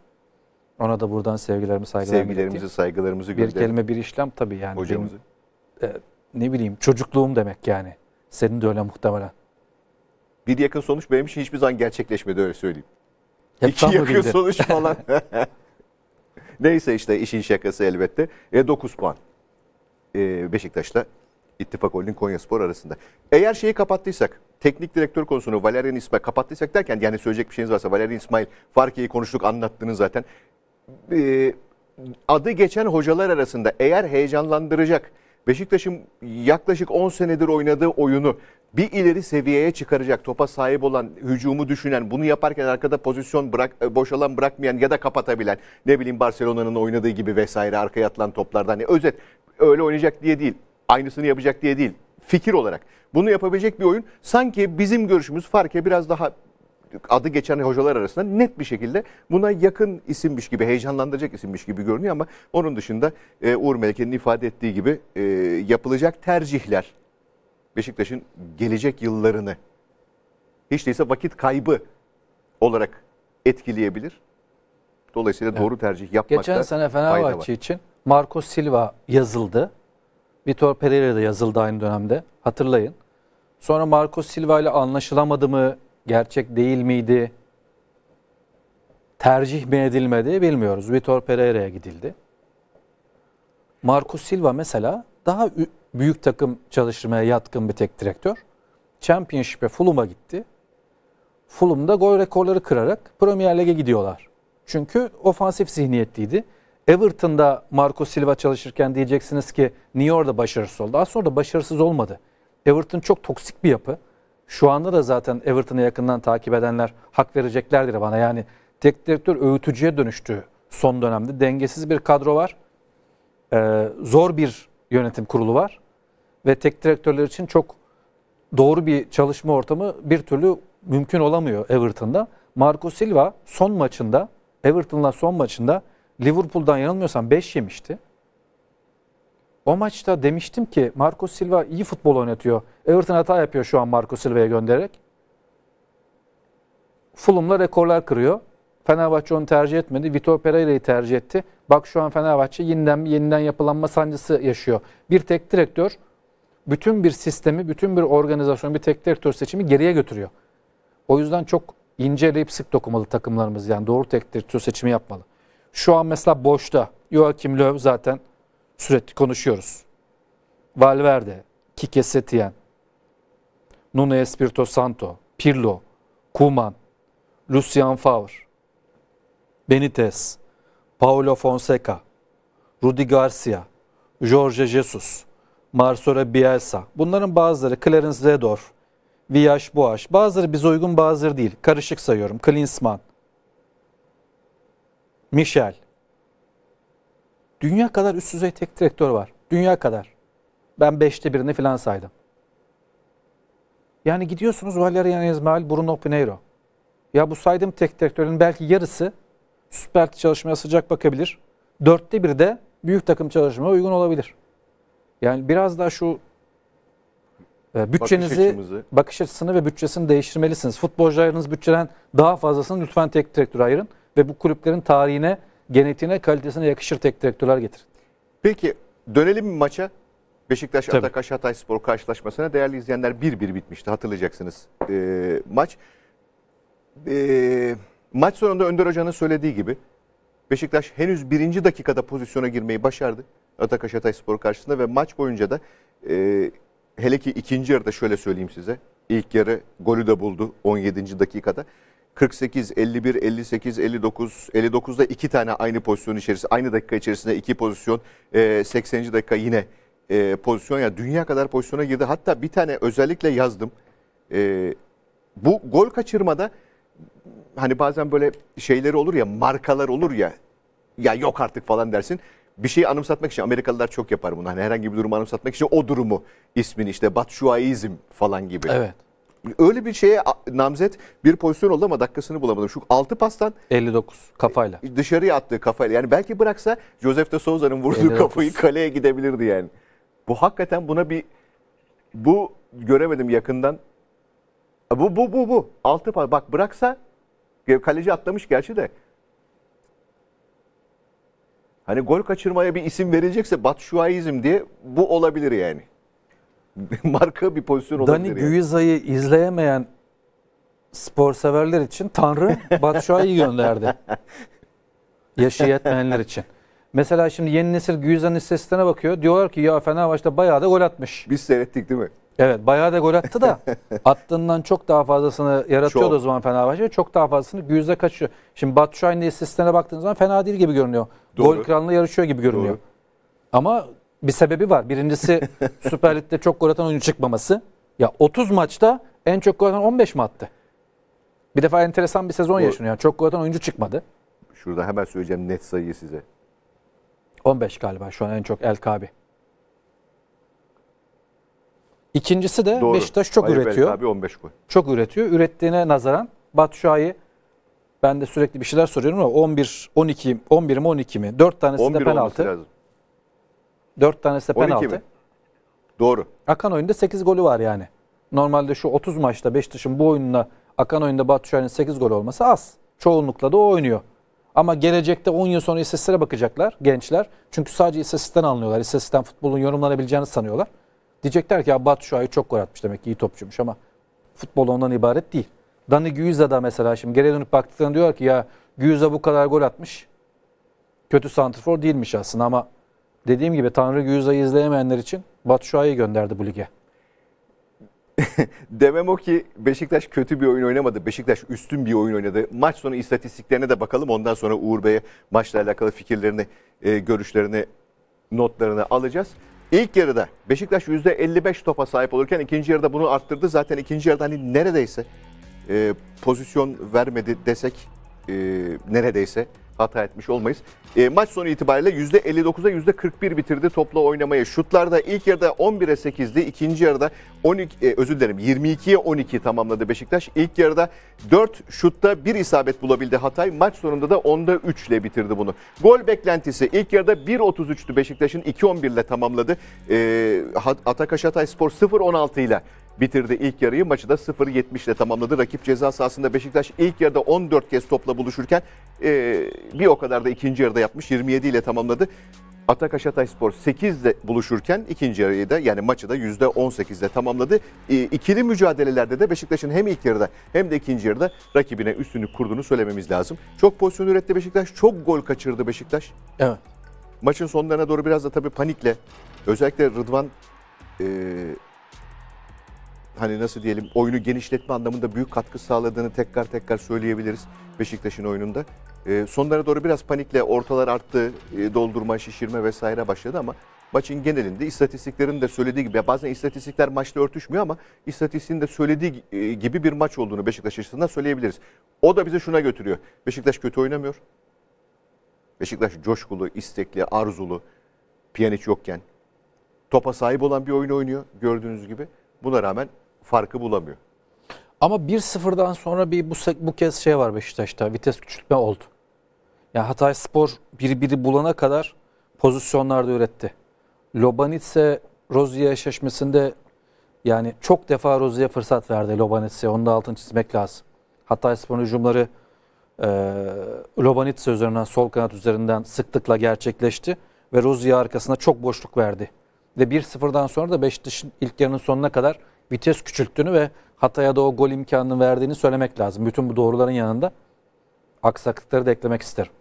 Ona da buradan sevgilerimi, saygılarımı Sevgilerimizi, ettim. saygılarımızı gönderelim. Bir kelime, bir işlem tabii yani. Hocamızı. e, ne bileyim çocukluğum demek yani. Senin de öyle muhtemelen. Bir yakın sonuç benim için hiçbir zaman gerçekleşmedi öyle söyleyeyim. Hep İki yakın bildin. sonuç falan. Neyse işte işin şakası elbette. E, 9 puan. E, Beşiktaş'ta İttifak Holding Konya Spor arasında. Eğer şeyi kapattıysak, teknik direktör konusunu Valerian İsmail kapattıysak derken yani söyleyecek bir şeyiniz varsa Valerian İsmail Farke'yi konuştuk anlattınız zaten. Ee, adı geçen hocalar arasında eğer heyecanlandıracak Beşiktaş'ın yaklaşık 10 senedir oynadığı oyunu bir ileri seviyeye çıkaracak topa sahip olan hücumu düşünen bunu yaparken arkada pozisyon bırak e, boşalan bırakmayan ya da kapatabilen ne bileyim Barcelona'nın oynadığı gibi vesaire arkaya atılan toplardan hani özet öyle oynayacak diye değil aynısını yapacak diye değil fikir olarak bunu yapabilecek bir oyun sanki bizim görüşümüz farke biraz daha adı geçen hocalar arasında net bir şekilde buna yakın isimmiş gibi, heyecanlandıracak isimmiş gibi görünüyor ama onun dışında e, Uğur Melike'nin ifade ettiği gibi e, yapılacak tercihler Beşiktaş'ın gelecek yıllarını hiç değilse vakit kaybı olarak etkileyebilir. Dolayısıyla evet. doğru tercih yapmakta Geçen sene Fenerbahçe için Marco Silva yazıldı. Vitor Pereira da yazıldı aynı dönemde. Hatırlayın. Sonra Marco Silva ile anlaşılamadı mı gerçek değil miydi? Tercih mi edilmedi bilmiyoruz. Vitor Pereira'ya gidildi. Marcus Silva mesela daha büyük takım çalıştırmaya yatkın bir tek direktör. Championship'e Fulham'a gitti. Fulham'da gol rekorları kırarak Premier Lig'e gidiyorlar. Çünkü ofansif zihniyetliydi. Everton'da Marco Silva çalışırken diyeceksiniz ki niye orada başarısız oldu? Daha sonra da başarısız olmadı. Everton çok toksik bir yapı. Şu anda da zaten Everton'ı yakından takip edenler hak vereceklerdir bana. Yani tek direktör öğütücüye dönüştü son dönemde. Dengesiz bir kadro var. Ee, zor bir yönetim kurulu var. Ve tek direktörler için çok doğru bir çalışma ortamı bir türlü mümkün olamıyor Everton'da. Marco Silva son maçında Everton'la son maçında Liverpool'dan yanılmıyorsam 5 yemişti. O maçta demiştim ki Marco Silva iyi futbol oynatıyor. Everton hata yapıyor şu an Marco Silva'ya göndererek. Fulham'la rekorlar kırıyor. Fenerbahçe onu tercih etmedi. Vitor Pereira'yı tercih etti. Bak şu an Fenerbahçe yeniden yeniden yapılanma sancısı yaşıyor. Bir tek direktör bütün bir sistemi, bütün bir organizasyon, bir tek direktör seçimi geriye götürüyor. O yüzden çok inceleyip sık dokumalı takımlarımız yani doğru tek direktör seçimi yapmalı. Şu an mesela boşta. Joachim Löw zaten sürekli konuşuyoruz. Valverde, Kike Setien, Nuno Espirito Santo, Pirlo, Kuman, Lucian Favre, Benitez, Paulo Fonseca, Rudi Garcia, Jorge Jesus, Marcelo Bielsa. Bunların bazıları Clarence Redorf, Viyaş Boğaş. Bazıları bize uygun bazıları değil. Karışık sayıyorum. Klinsmann, Michel, Dünya kadar üst düzey tek direktör var. Dünya kadar. Ben beşte birini filan saydım. Yani gidiyorsunuz Valerian Ezmail, Bruno Pinheiro. Ya bu saydığım tek direktörün belki yarısı süper çalışmaya sıcak bakabilir. Dörtte bir de büyük takım çalışmaya uygun olabilir. Yani biraz daha şu e, bütçenizi, bakış, bakış açısını ve bütçesini değiştirmelisiniz. Futbolcularınız bütçeden daha fazlasını lütfen tek direktör ayırın ve bu kulüplerin tarihine genetiğine kalitesine yakışır tek direktörler getirin. Peki dönelim mi maça? Beşiktaş Tabii. Atakaş Hatay Spor karşılaşmasına değerli izleyenler bir bir bitmişti hatırlayacaksınız e, maç. E, maç sonunda Önder Hoca'nın söylediği gibi Beşiktaş henüz birinci dakikada pozisyona girmeyi başardı Atakaş Hatay Spor karşısında ve maç boyunca da e, hele ki ikinci yarıda şöyle söyleyeyim size ilk yarı golü de buldu 17. dakikada. 48, 51, 58, 59, 59'da iki tane aynı pozisyon içerisinde, aynı dakika içerisinde iki pozisyon, 80. E, dakika yine e, pozisyon. Yani dünya kadar pozisyona girdi. Hatta bir tane özellikle yazdım. E, bu gol kaçırmada hani bazen böyle şeyleri olur ya, markalar olur ya. Ya yok artık falan dersin bir şeyi anımsatmak için Amerikalılar çok yapar bunu. Hani herhangi bir durumu anımsatmak için o durumu ismini işte Batshuayizm falan gibi. Evet öyle bir şeye namzet bir pozisyon oldu ama dakikasını bulamadım. Şu 6 pastan 59 kafayla. E, dışarıya attığı kafayla. Yani belki bıraksa Josef de Souza'nın vurduğu 59. kafayı kaleye gidebilirdi yani. Bu hakikaten buna bir bu göremedim yakından. E, bu bu bu bu. 6 pas bak bıraksa kaleci atlamış gerçi de. Hani gol kaçırmaya bir isim verilecekse Batshuayiizm diye bu olabilir yani. marka bir pozisyon olabilir. Dani yani. izleyemeyen spor severler için Tanrı Batshuayi'yi gönderdi. Yaşı yetmeyenler için. Mesela şimdi yeni nesil Güiza'nın istatistiklerine bakıyor. Diyorlar ki ya Fenerbahçe'de bayağı da gol atmış. Biz seyrettik değil mi? Evet bayağı da gol attı da attığından çok daha fazlasını yaratıyordu çok. o zaman Fenerbahçe. Çok daha fazlasını Güiz'e kaçıyor. Şimdi Batshuayi'nin istatistiklerine baktığınız zaman fena değil gibi görünüyor. Doğru. Gol kralına yarışıyor gibi görünüyor. Doğru. Ama bir sebebi var. Birincisi Süper Lig'de çok gol atan oyuncu çıkmaması. Ya 30 maçta en çok gol atan 15 mi attı? Bir defa enteresan bir sezon Bu, yaşanıyor. Yani çok gol atan oyuncu çıkmadı. Şurada hemen söyleyeceğim net sayıyı size. 15 galiba şu an en çok El Kabi. İkincisi de Doğru. Beşiktaş çok Hayır, üretiyor. Abi 15 gol. Çok üretiyor. Ürettiğine nazaran Batu ben de sürekli bir şeyler soruyorum ama 11 12 11 mi 12 mi? 4 tanesi 11 de penaltı. Lazım. 4 tanesi de 12 mi? Doğru. Akan oyunda 8 golü var yani. Normalde şu 30 maçta Beşiktaş'ın bu oyununa akan oyunda Batu Şahin'in 8 gol olması az. Çoğunlukla da o oynuyor. Ama gelecekte 10 yıl sonra istatistiklere bakacaklar gençler. Çünkü sadece istatistikten anlıyorlar. İstatistikten futbolun yorumlanabileceğini sanıyorlar. Diyecekler ki Batu Şahin çok gol atmış demek ki iyi topçuymuş ama futbol ondan ibaret değil. Dani Güyüz'e da mesela şimdi geri dönüp baktıklarında diyor ki ya Güyüz'e bu kadar gol atmış. Kötü santrfor değilmiş aslında ama Dediğim gibi Tanrı Güyüza'yı izleyemeyenler için Batu Şua'yı gönderdi bu lige. Demem o ki Beşiktaş kötü bir oyun oynamadı. Beşiktaş üstün bir oyun oynadı. Maç sonu istatistiklerine de bakalım. Ondan sonra Uğur Bey'e maçla alakalı fikirlerini, e, görüşlerini, notlarını alacağız. İlk yarıda Beşiktaş %55 topa sahip olurken ikinci yarıda bunu arttırdı. Zaten ikinci yarıda hani neredeyse e, pozisyon vermedi desek e, neredeyse hata etmiş olmayız. E, maç sonu itibariyle %59'a %41 bitirdi topla oynamayı. Şutlarda ilk yarıda 11'e 8'di. ikinci yarıda 12 e, özür dilerim 22'ye 12 tamamladı Beşiktaş. İlk yarıda 4 şutta 1 isabet bulabildi Hatay. Maç sonunda da 10'da 3 ile bitirdi bunu. Gol beklentisi ilk yarıda 1.33'tü Beşiktaş'ın 2.11 ile tamamladı. E, Atakaş Hatay Spor 0.16 ile bitirdi ilk yarıyı. Maçı da 0-70 ile tamamladı. Rakip ceza sahasında Beşiktaş ilk yarıda 14 kez topla buluşurken e, bir o kadar da ikinci yarıda yapmış. 27 ile tamamladı. Atakaş Hatayspor 8 ile buluşurken ikinci yarıyı da yani maçı da %18 ile tamamladı. E, ikili mücadelelerde de Beşiktaş'ın hem ilk yarıda hem de ikinci yarıda rakibine üstünlük kurduğunu söylememiz lazım. Çok pozisyon üretti Beşiktaş. Çok gol kaçırdı Beşiktaş. Evet. Maçın sonlarına doğru biraz da tabii panikle özellikle Rıdvan e, hani nasıl diyelim oyunu genişletme anlamında büyük katkı sağladığını tekrar tekrar söyleyebiliriz Beşiktaş'ın oyununda. E, sonlara doğru biraz panikle ortalar arttı, e, doldurma, şişirme vesaire başladı ama maçın genelinde istatistiklerin de söylediği gibi bazen istatistikler maçla örtüşmüyor ama istatistiğin de söylediği e, gibi bir maç olduğunu Beşiktaş açısından söyleyebiliriz. O da bize şuna götürüyor. Beşiktaş kötü oynamıyor. Beşiktaş coşkulu, istekli, arzulu, Pjanic yokken topa sahip olan bir oyun oynuyor gördüğünüz gibi. Buna rağmen farkı bulamıyor. Ama 1-0'dan sonra bir bu, bu kez şey var Beşiktaş'ta vites küçültme oldu. Yani Hatay Spor birbiri bulana kadar pozisyonlarda üretti. Lobanitse Rozier eşleşmesinde yani çok defa Rozier fırsat verdi Lobanitse. Onun da altını çizmek lazım. Hatay Spor'un hücumları e, Lobanitse üzerinden sol kanat üzerinden sıklıkla gerçekleşti. Ve Rozier arkasına çok boşluk verdi. Ve 1-0'dan sonra da Beşiktaş'ın ilk yarının sonuna kadar vites küçülttüğünü ve Hatay'a da o gol imkanını verdiğini söylemek lazım. Bütün bu doğruların yanında aksaklıkları da eklemek isterim.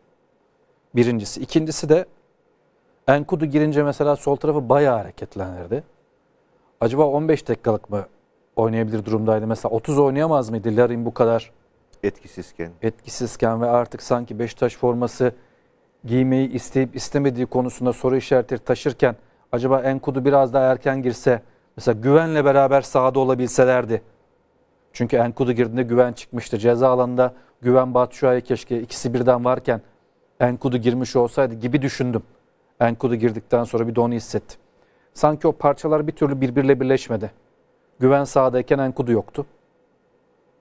Birincisi. ikincisi de Enkudu girince mesela sol tarafı bayağı hareketlenirdi. Acaba 15 dakikalık mı oynayabilir durumdaydı? Mesela 30 oynayamaz mıydı Larin bu kadar etkisizken? Etkisizken ve artık sanki Beşiktaş forması giymeyi isteyip istemediği konusunda soru işaretleri taşırken acaba Enkudu biraz daha erken girse Mesela güvenle beraber sahada olabilselerdi. Çünkü Enkudu girdiğinde güven çıkmıştı. Ceza alanında güven Batşuay'a keşke ikisi birden varken Enkudu girmiş olsaydı gibi düşündüm. Enkudu girdikten sonra bir de onu hissettim. Sanki o parçalar bir türlü birbirle birleşmedi. Güven sahadayken Enkudu yoktu.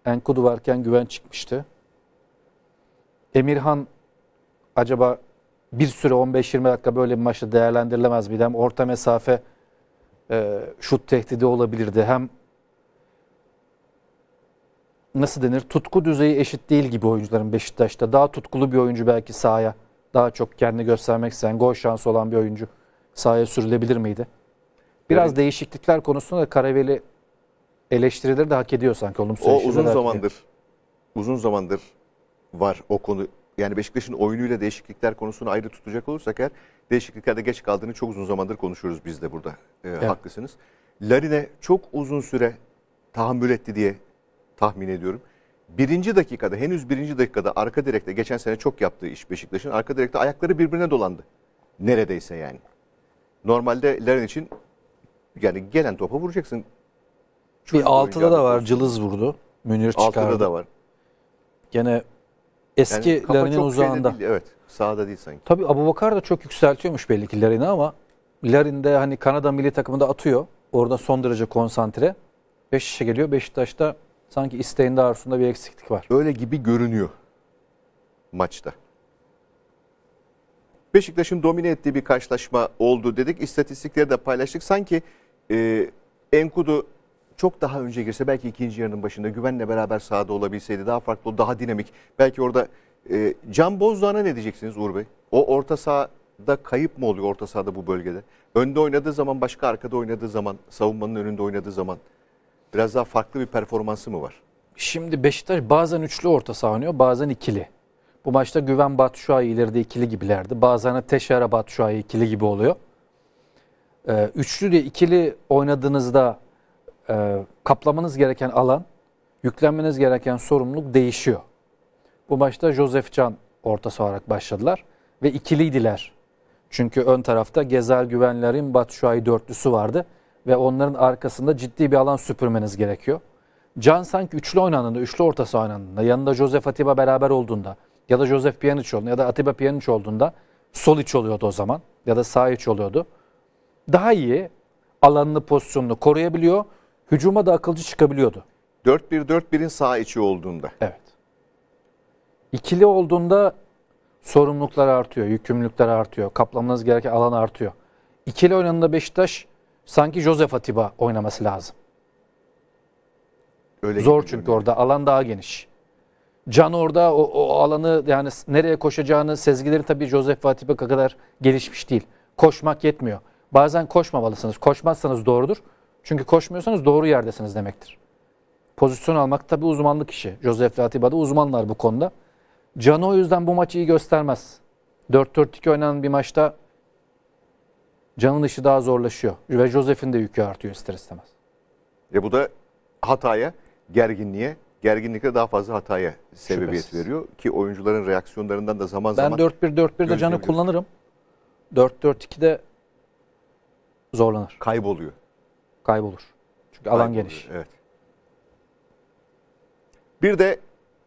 Enkudu varken güven çıkmıştı. Emirhan acaba bir süre 15-20 dakika böyle bir maçta değerlendirilemez miydi? Hem orta mesafe e, şut tehdidi olabilirdi. Hem nasıl denir tutku düzeyi eşit değil gibi oyuncuların Beşiktaş'ta. Daha tutkulu bir oyuncu belki sahaya daha çok kendini göstermek isteyen gol şansı olan bir oyuncu sahaya sürülebilir miydi? Biraz evet. değişiklikler konusunda da Karaveli eleştirileri de hak ediyor sanki olumsuz. O uzun zamandır uzun zamandır var o konu yani Beşiktaş'ın oyunuyla değişiklikler konusunu ayrı tutacak olursak eğer değişikliklerde geç kaldığını çok uzun zamandır konuşuyoruz biz de burada. E, evet. Haklısınız. Larine çok uzun süre tahammül etti diye tahmin ediyorum. Birinci dakikada henüz birinci dakikada arka direkte geçen sene çok yaptığı iş Beşiktaş'ın arka direkte ayakları birbirine dolandı. Neredeyse yani. Normalde Larin için yani gelen topa vuracaksın. Çocuk bir altıda da var cılız vurdu. Münir çıkardı. Altıda da var. Gene Eskilerinin yani kafa uzağında. Değil, evet. Sağda değil sanki. Tabii Abu Bakar da çok yükseltiyormuş belli ki Larin'i ama Larin de hani Kanada milli takımında atıyor. Orada son derece konsantre. Beşiktaş'a geliyor. Beşiktaş'ta sanki isteğinde arzusunda bir eksiklik var. Öyle gibi görünüyor maçta. Beşiktaş'ın domine ettiği bir karşılaşma oldu dedik. İstatistikleri de paylaştık. Sanki e, Enkudu çok daha önce girse belki ikinci yarının başında güvenle beraber sahada olabilseydi daha farklı, daha dinamik. Belki orada e, Can Bozdoğan'a ne diyeceksiniz Uğur Bey? O orta sahada kayıp mı oluyor orta sahada bu bölgede? Önde oynadığı zaman başka arkada oynadığı zaman savunmanın önünde oynadığı zaman biraz daha farklı bir performansı mı var? Şimdi Beşiktaş bazen üçlü orta saha oynuyor bazen ikili. Bu maçta Güven Batshuayi ileride ikili gibilerdi. Bazen Ateşer'e Batshuayi ikili gibi oluyor. Ee, üçlü de ikili oynadığınızda e, kaplamanız gereken alan, yüklenmeniz gereken sorumluluk değişiyor. Bu maçta Josef Can ortası olarak başladılar ve ikiliydiler. Çünkü ön tarafta Gezel Güvenler'in Batşuay dörtlüsü vardı ve onların arkasında ciddi bir alan süpürmeniz gerekiyor. Can sanki üçlü oynandığında, üçlü ortası oynandığında, yanında Josef Atiba beraber olduğunda ya da Josef Pjanic olduğunda ya da Atiba Pjanic olduğunda sol iç oluyordu o zaman ya da sağ iç oluyordu. Daha iyi alanını, pozisyonunu koruyabiliyor hücuma da akılcı çıkabiliyordu. 4-1-4-1'in sağ içi olduğunda. Evet. İkili olduğunda sorumluluklar artıyor, yükümlülükler artıyor, kaplamamız gereken alan artıyor. İkili oynanında Beşiktaş sanki Josef Atiba oynaması lazım. Öyle Zor çünkü öyle. orada alan daha geniş. Can orada o, o alanı yani nereye koşacağını sezgileri tabii Josef Atiba kadar gelişmiş değil. Koşmak yetmiyor. Bazen koşmamalısınız. Koşmazsanız doğrudur. Çünkü koşmuyorsanız doğru yerdesiniz demektir. Pozisyon almak tabi uzmanlık işi. Josef Latiba'da uzmanlar bu konuda. Canı o yüzden bu maçı iyi göstermez. 4-4-2 oynanan bir maçta canın işi daha zorlaşıyor. Ve Josef'in de yükü artıyor ister istemez. E bu da hataya, gerginliğe, gerginlikte daha fazla hataya sebebiyet Şüphesiz. veriyor. Ki oyuncuların reaksiyonlarından da zaman ben zaman... Ben 4-1-4-1'de canı kullanırım. 4-4-2'de zorlanır. Kayboluyor. Kaybolur. Çünkü alan Kaybolur, geniş. Evet. Bir de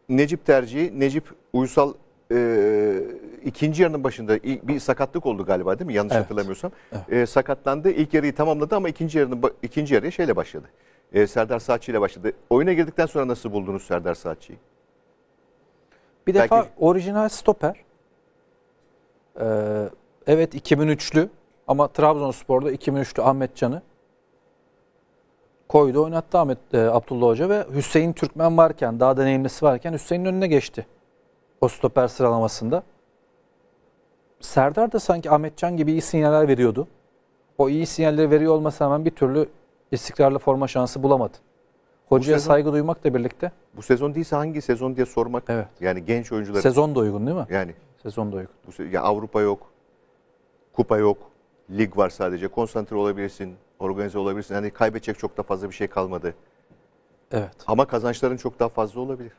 Necip tercihi. Necip Uysal e, ikinci yarının başında bir sakatlık oldu galiba değil mi? Yanlış evet. hatırlamıyorsam. Evet. E, sakatlandı. İlk yarıyı tamamladı ama ikinci yarının ikinci yarıya şeyle başladı. E, Serdar Saatçı ile başladı. Oyuna girdikten sonra nasıl buldunuz Serdar Saatçı'yı? Bir Belki... defa orijinal stoper. Ee, evet 2003'lü ama Trabzonspor'da 2003'lü Ahmet Can'ı koydu oynattı Ahmet e, Abdullah Hoca ve Hüseyin Türkmen varken daha deneyimlisi varken Hüseyin'in önüne geçti. O stoper sıralamasında. Serdar da sanki Ahmetcan gibi iyi sinyaller veriyordu. O iyi sinyalleri veriyor olmasına rağmen bir türlü istikrarlı forma şansı bulamadı. Hocaya bu sezon, saygı duymakla birlikte. Bu sezon değilse hangi sezon diye sormak. Evet. Yani genç oyuncular. Sezon da uygun değil mi? Yani. Sezon da uygun. Bu se ya Avrupa yok. Kupa yok. Lig var sadece. Konsantre olabilirsin organize olabilirsin. Yani kaybedecek çok da fazla bir şey kalmadı. Evet. Ama kazançların çok daha fazla olabilir.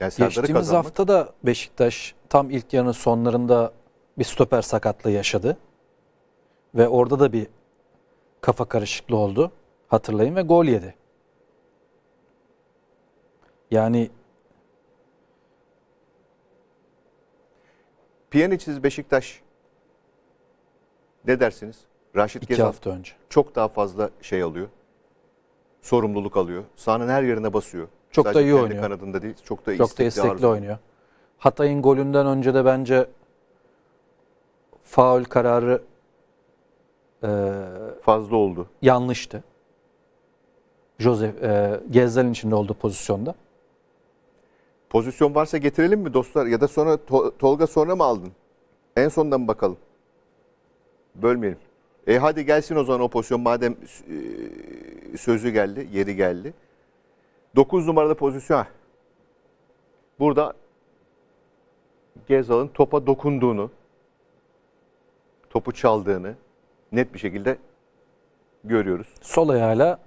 Yani Geçtiğimiz kazanmak... hafta da Beşiktaş tam ilk yarının sonlarında bir stoper sakatlığı yaşadı. Ve orada da bir kafa karışıklığı oldu. Hatırlayın ve gol yedi. Yani Piyanicsiz Beşiktaş ne dersiniz? Raşit İki Gezal hafta önce. çok daha fazla şey alıyor. Sorumluluk alıyor. Sahanın her yerine basıyor. Çok Sadece da iyi oynuyor. kanadında değil. Çok da, çok da istekli oynuyor. Hatay'ın golünden önce de bence faul kararı e, fazla oldu. Yanlıştı. Joseph e, Gezzel'in içinde olduğu pozisyonda. Pozisyon varsa getirelim mi dostlar? Ya da sonra Tolga sonra mı aldın? En sondan bakalım? Bölmeyelim. E hadi gelsin o zaman o pozisyon madem e, sözü geldi, yeri geldi. 9 numaralı pozisyon. Burada Gezal'ın topa dokunduğunu, topu çaldığını net bir şekilde görüyoruz. Sol ayağıyla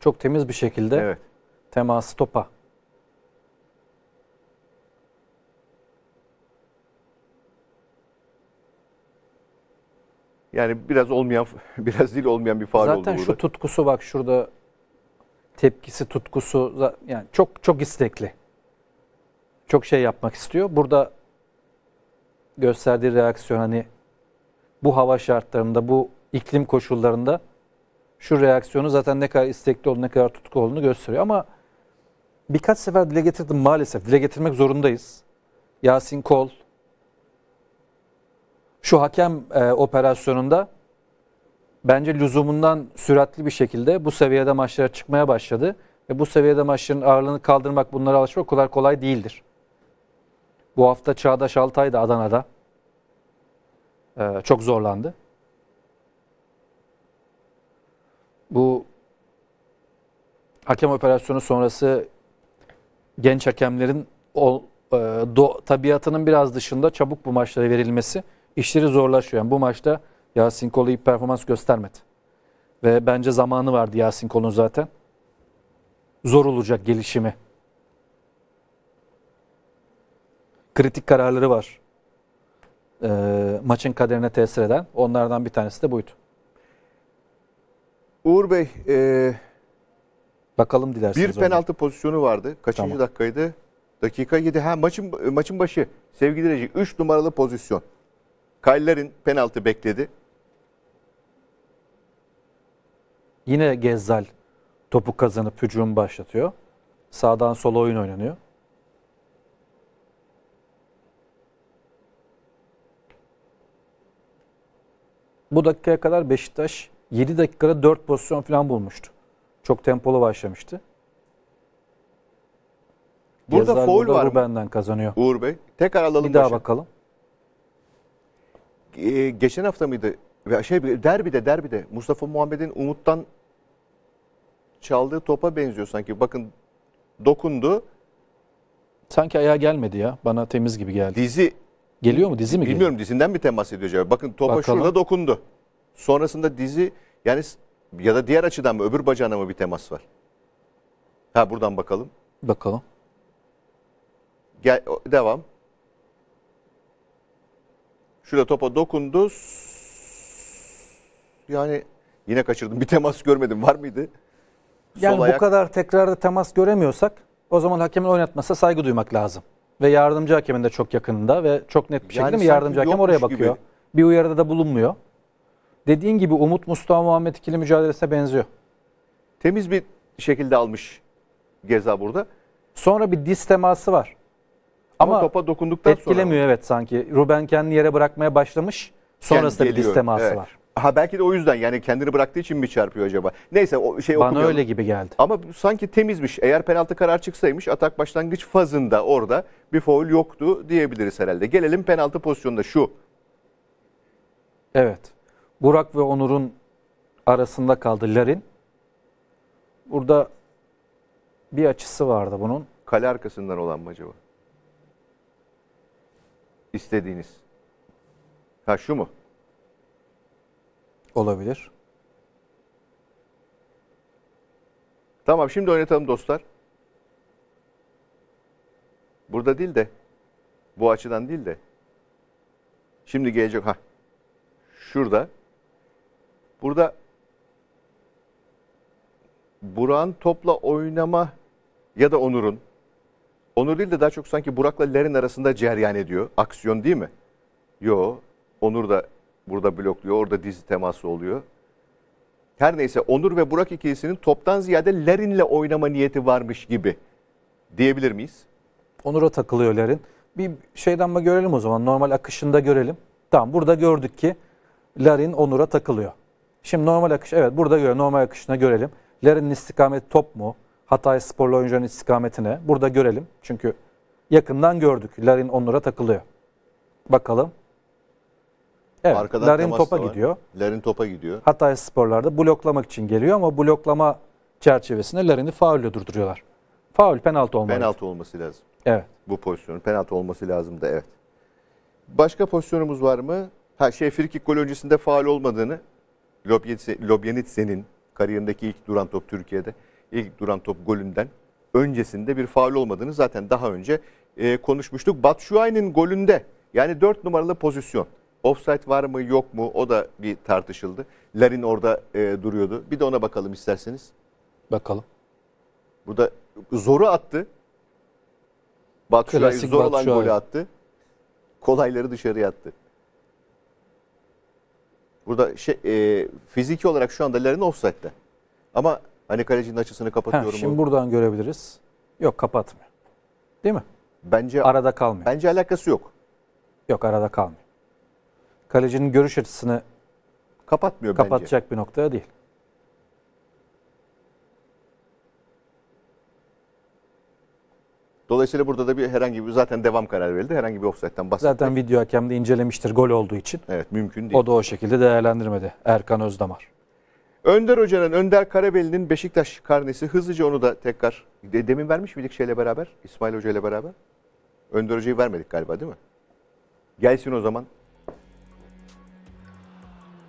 çok temiz bir şekilde evet. teması topa Yani biraz olmayan, biraz dil olmayan bir faal oldu Zaten şu tutkusu bak şurada tepkisi, tutkusu yani çok çok istekli. Çok şey yapmak istiyor. Burada gösterdiği reaksiyon hani bu hava şartlarında, bu iklim koşullarında şu reaksiyonu zaten ne kadar istekli olduğunu, ne kadar tutku olduğunu gösteriyor. Ama birkaç sefer dile getirdim maalesef. Dile getirmek zorundayız. Yasin Kol, şu hakem e, operasyonunda bence lüzumundan süratli bir şekilde bu seviyede maçlara çıkmaya başladı. Ve bu seviyede maçların ağırlığını kaldırmak, bunlara alışmak kolay kolay değildir. Bu hafta Çağdaş Altay'da Adana'da e, çok zorlandı. Bu hakem operasyonu sonrası genç hakemlerin o, e, do, tabiatının biraz dışında çabuk bu maçlara verilmesi işleri zorlaşıyor. Yani bu maçta Yasin Kol iyi performans göstermedi. Ve bence zamanı vardı Yasin Kol'un zaten. Zor olacak gelişimi. Kritik kararları var. E, maçın kaderine tesir eden. Onlardan bir tanesi de buydu. Uğur Bey, e, bakalım dilerseniz. Bir penaltı önce. pozisyonu vardı. Kaçıncı tamam. dakikaydı? Dakika 7. Ha maçın maçın başı sevgili Recep 3 numaralı pozisyon. Kaylerin penaltı bekledi. Yine Gezzal topu kazanıp hücum başlatıyor. Sağdan sola oyun oynanıyor. Bu dakikaya kadar Beşiktaş 7 dakikada 4 pozisyon falan bulmuştu. Çok tempolu başlamıştı. Burada Yazar foul burada var Ruben'den mı? kazanıyor. Uğur Bey tekrar alalım. Bir daha bakalım e, geçen hafta mıydı? ve Şey derbide derbide Mustafa Muhammed'in Umut'tan çaldığı topa benziyor sanki. Bakın dokundu. Sanki ayağa gelmedi ya. Bana temiz gibi geldi. Dizi geliyor mu? Dizi mi geliyor? Bilmiyorum dizinden mi temas ediyor acaba? Bakın topa Bakalım. şurada dokundu. Sonrasında dizi yani ya da diğer açıdan mı öbür bacağına mı bir temas var? Ha buradan bakalım. Bakalım. Gel devam. Şöyle topa dokundu. Yani yine kaçırdım. Bir temas görmedim. Var mıydı? Yani Sol bu ayak. kadar tekrarda temas göremiyorsak o zaman hakemin oynatmasa saygı duymak lazım. Ve yardımcı hakemin de çok yakınında ve çok net bir şekilde Yani mi yardımcı hakem oraya bakıyor. gibi. Bir uyarıda da bulunmuyor. Dediğin gibi Umut Mustafa Muhammed ikili mücadelesine benziyor. Temiz bir şekilde almış Geza burada. Sonra bir diz teması var. Ama, Ama topa dokunduktan etkilemiyor sonra. Etkilemiyor evet sanki. Ruben kendini yere bırakmaya başlamış. Sonrasında bir isteması evet. var. Ha belki de o yüzden yani kendini bıraktığı için mi çarpıyor acaba? Neyse o şey Bana okuyalım. öyle gibi geldi. Ama sanki temizmiş. Eğer penaltı karar çıksaymış atak başlangıç fazında orada bir foul yoktu diyebiliriz herhalde. Gelelim penaltı pozisyonunda şu. Evet. Burak ve Onur'un arasında kaldı Larin. Burada bir açısı vardı bunun. Kale arkasından olan mı acaba? istediğiniz? Ha şu mu? Olabilir. Tamam şimdi oynatalım dostlar. Burada değil de bu açıdan değil de şimdi gelecek ha. Şurada. Burada Buran topla oynama ya da Onur'un Onur değil de daha çok sanki Burak'la Lerin arasında ceryan ediyor. Aksiyon değil mi? Yo. Onur da burada blokluyor. Orada dizi teması oluyor. Her neyse Onur ve Burak ikilisinin toptan ziyade Lerin'le oynama niyeti varmış gibi diyebilir miyiz? Onur'a takılıyor Lerin. Bir şeyden mi görelim o zaman? Normal akışında görelim. Tamam burada gördük ki lerin Onur'a takılıyor. Şimdi normal akış evet burada göre normal akışına görelim. Larin'in istikameti top mu? Hatay sporlu oyuncuların istikametine. Burada görelim. Çünkü yakından gördük. Larin onlara takılıyor. Bakalım. Evet, Arkadan Larin topa var. gidiyor. Larin topa gidiyor. Hatay sporlarda bloklamak için geliyor ama bloklama çerçevesinde Larin'i faulle durduruyorlar. Faul penaltı olmalı. Penaltı olması lazım. Evet. Bu pozisyonun penaltı olması lazım da evet. Başka pozisyonumuz var mı? Ha şey frikik gol öncesinde faul olmadığını Lobjenitsen'in kariyerindeki ilk duran top Türkiye'de ilk duran top golünden öncesinde bir faul olmadığını zaten daha önce e, konuşmuştuk. Batshuayi'nin golünde yani 4 numaralı pozisyon. Offside var mı yok mu o da bir tartışıldı. Larin orada e, duruyordu. Bir de ona bakalım isterseniz. Bakalım. Burada zoru attı. Batshuayi zor olan golü attı. Kolayları dışarı attı. Burada şey, e, fiziki olarak şu anda Larin offside'de. Ama Hani kalecinin açısını kapatıyorum. Ha, şimdi onu. buradan görebiliriz. Yok kapatmıyor. Değil mi? Bence arada kalmıyor. Bence alakası yok. Yok arada kalmıyor. Kalecinin görüş açısını kapatmıyor kapatacak bence. bir noktaya değil. Dolayısıyla burada da bir herhangi bir zaten devam kararı verildi. Herhangi bir offside'den bahsetmek. Zaten video hakem de incelemiştir gol olduğu için. Evet mümkün değil. O da o şekilde değerlendirmedi Erkan Özdamar. Önder Hoca'nın, Önder Karabeli'nin Beşiktaş karnesi. Hızlıca onu da tekrar. De, demin vermiş miydik şeyle beraber? İsmail Hoca ile beraber. Önder Hoca'yı vermedik galiba değil mi? Gelsin o zaman.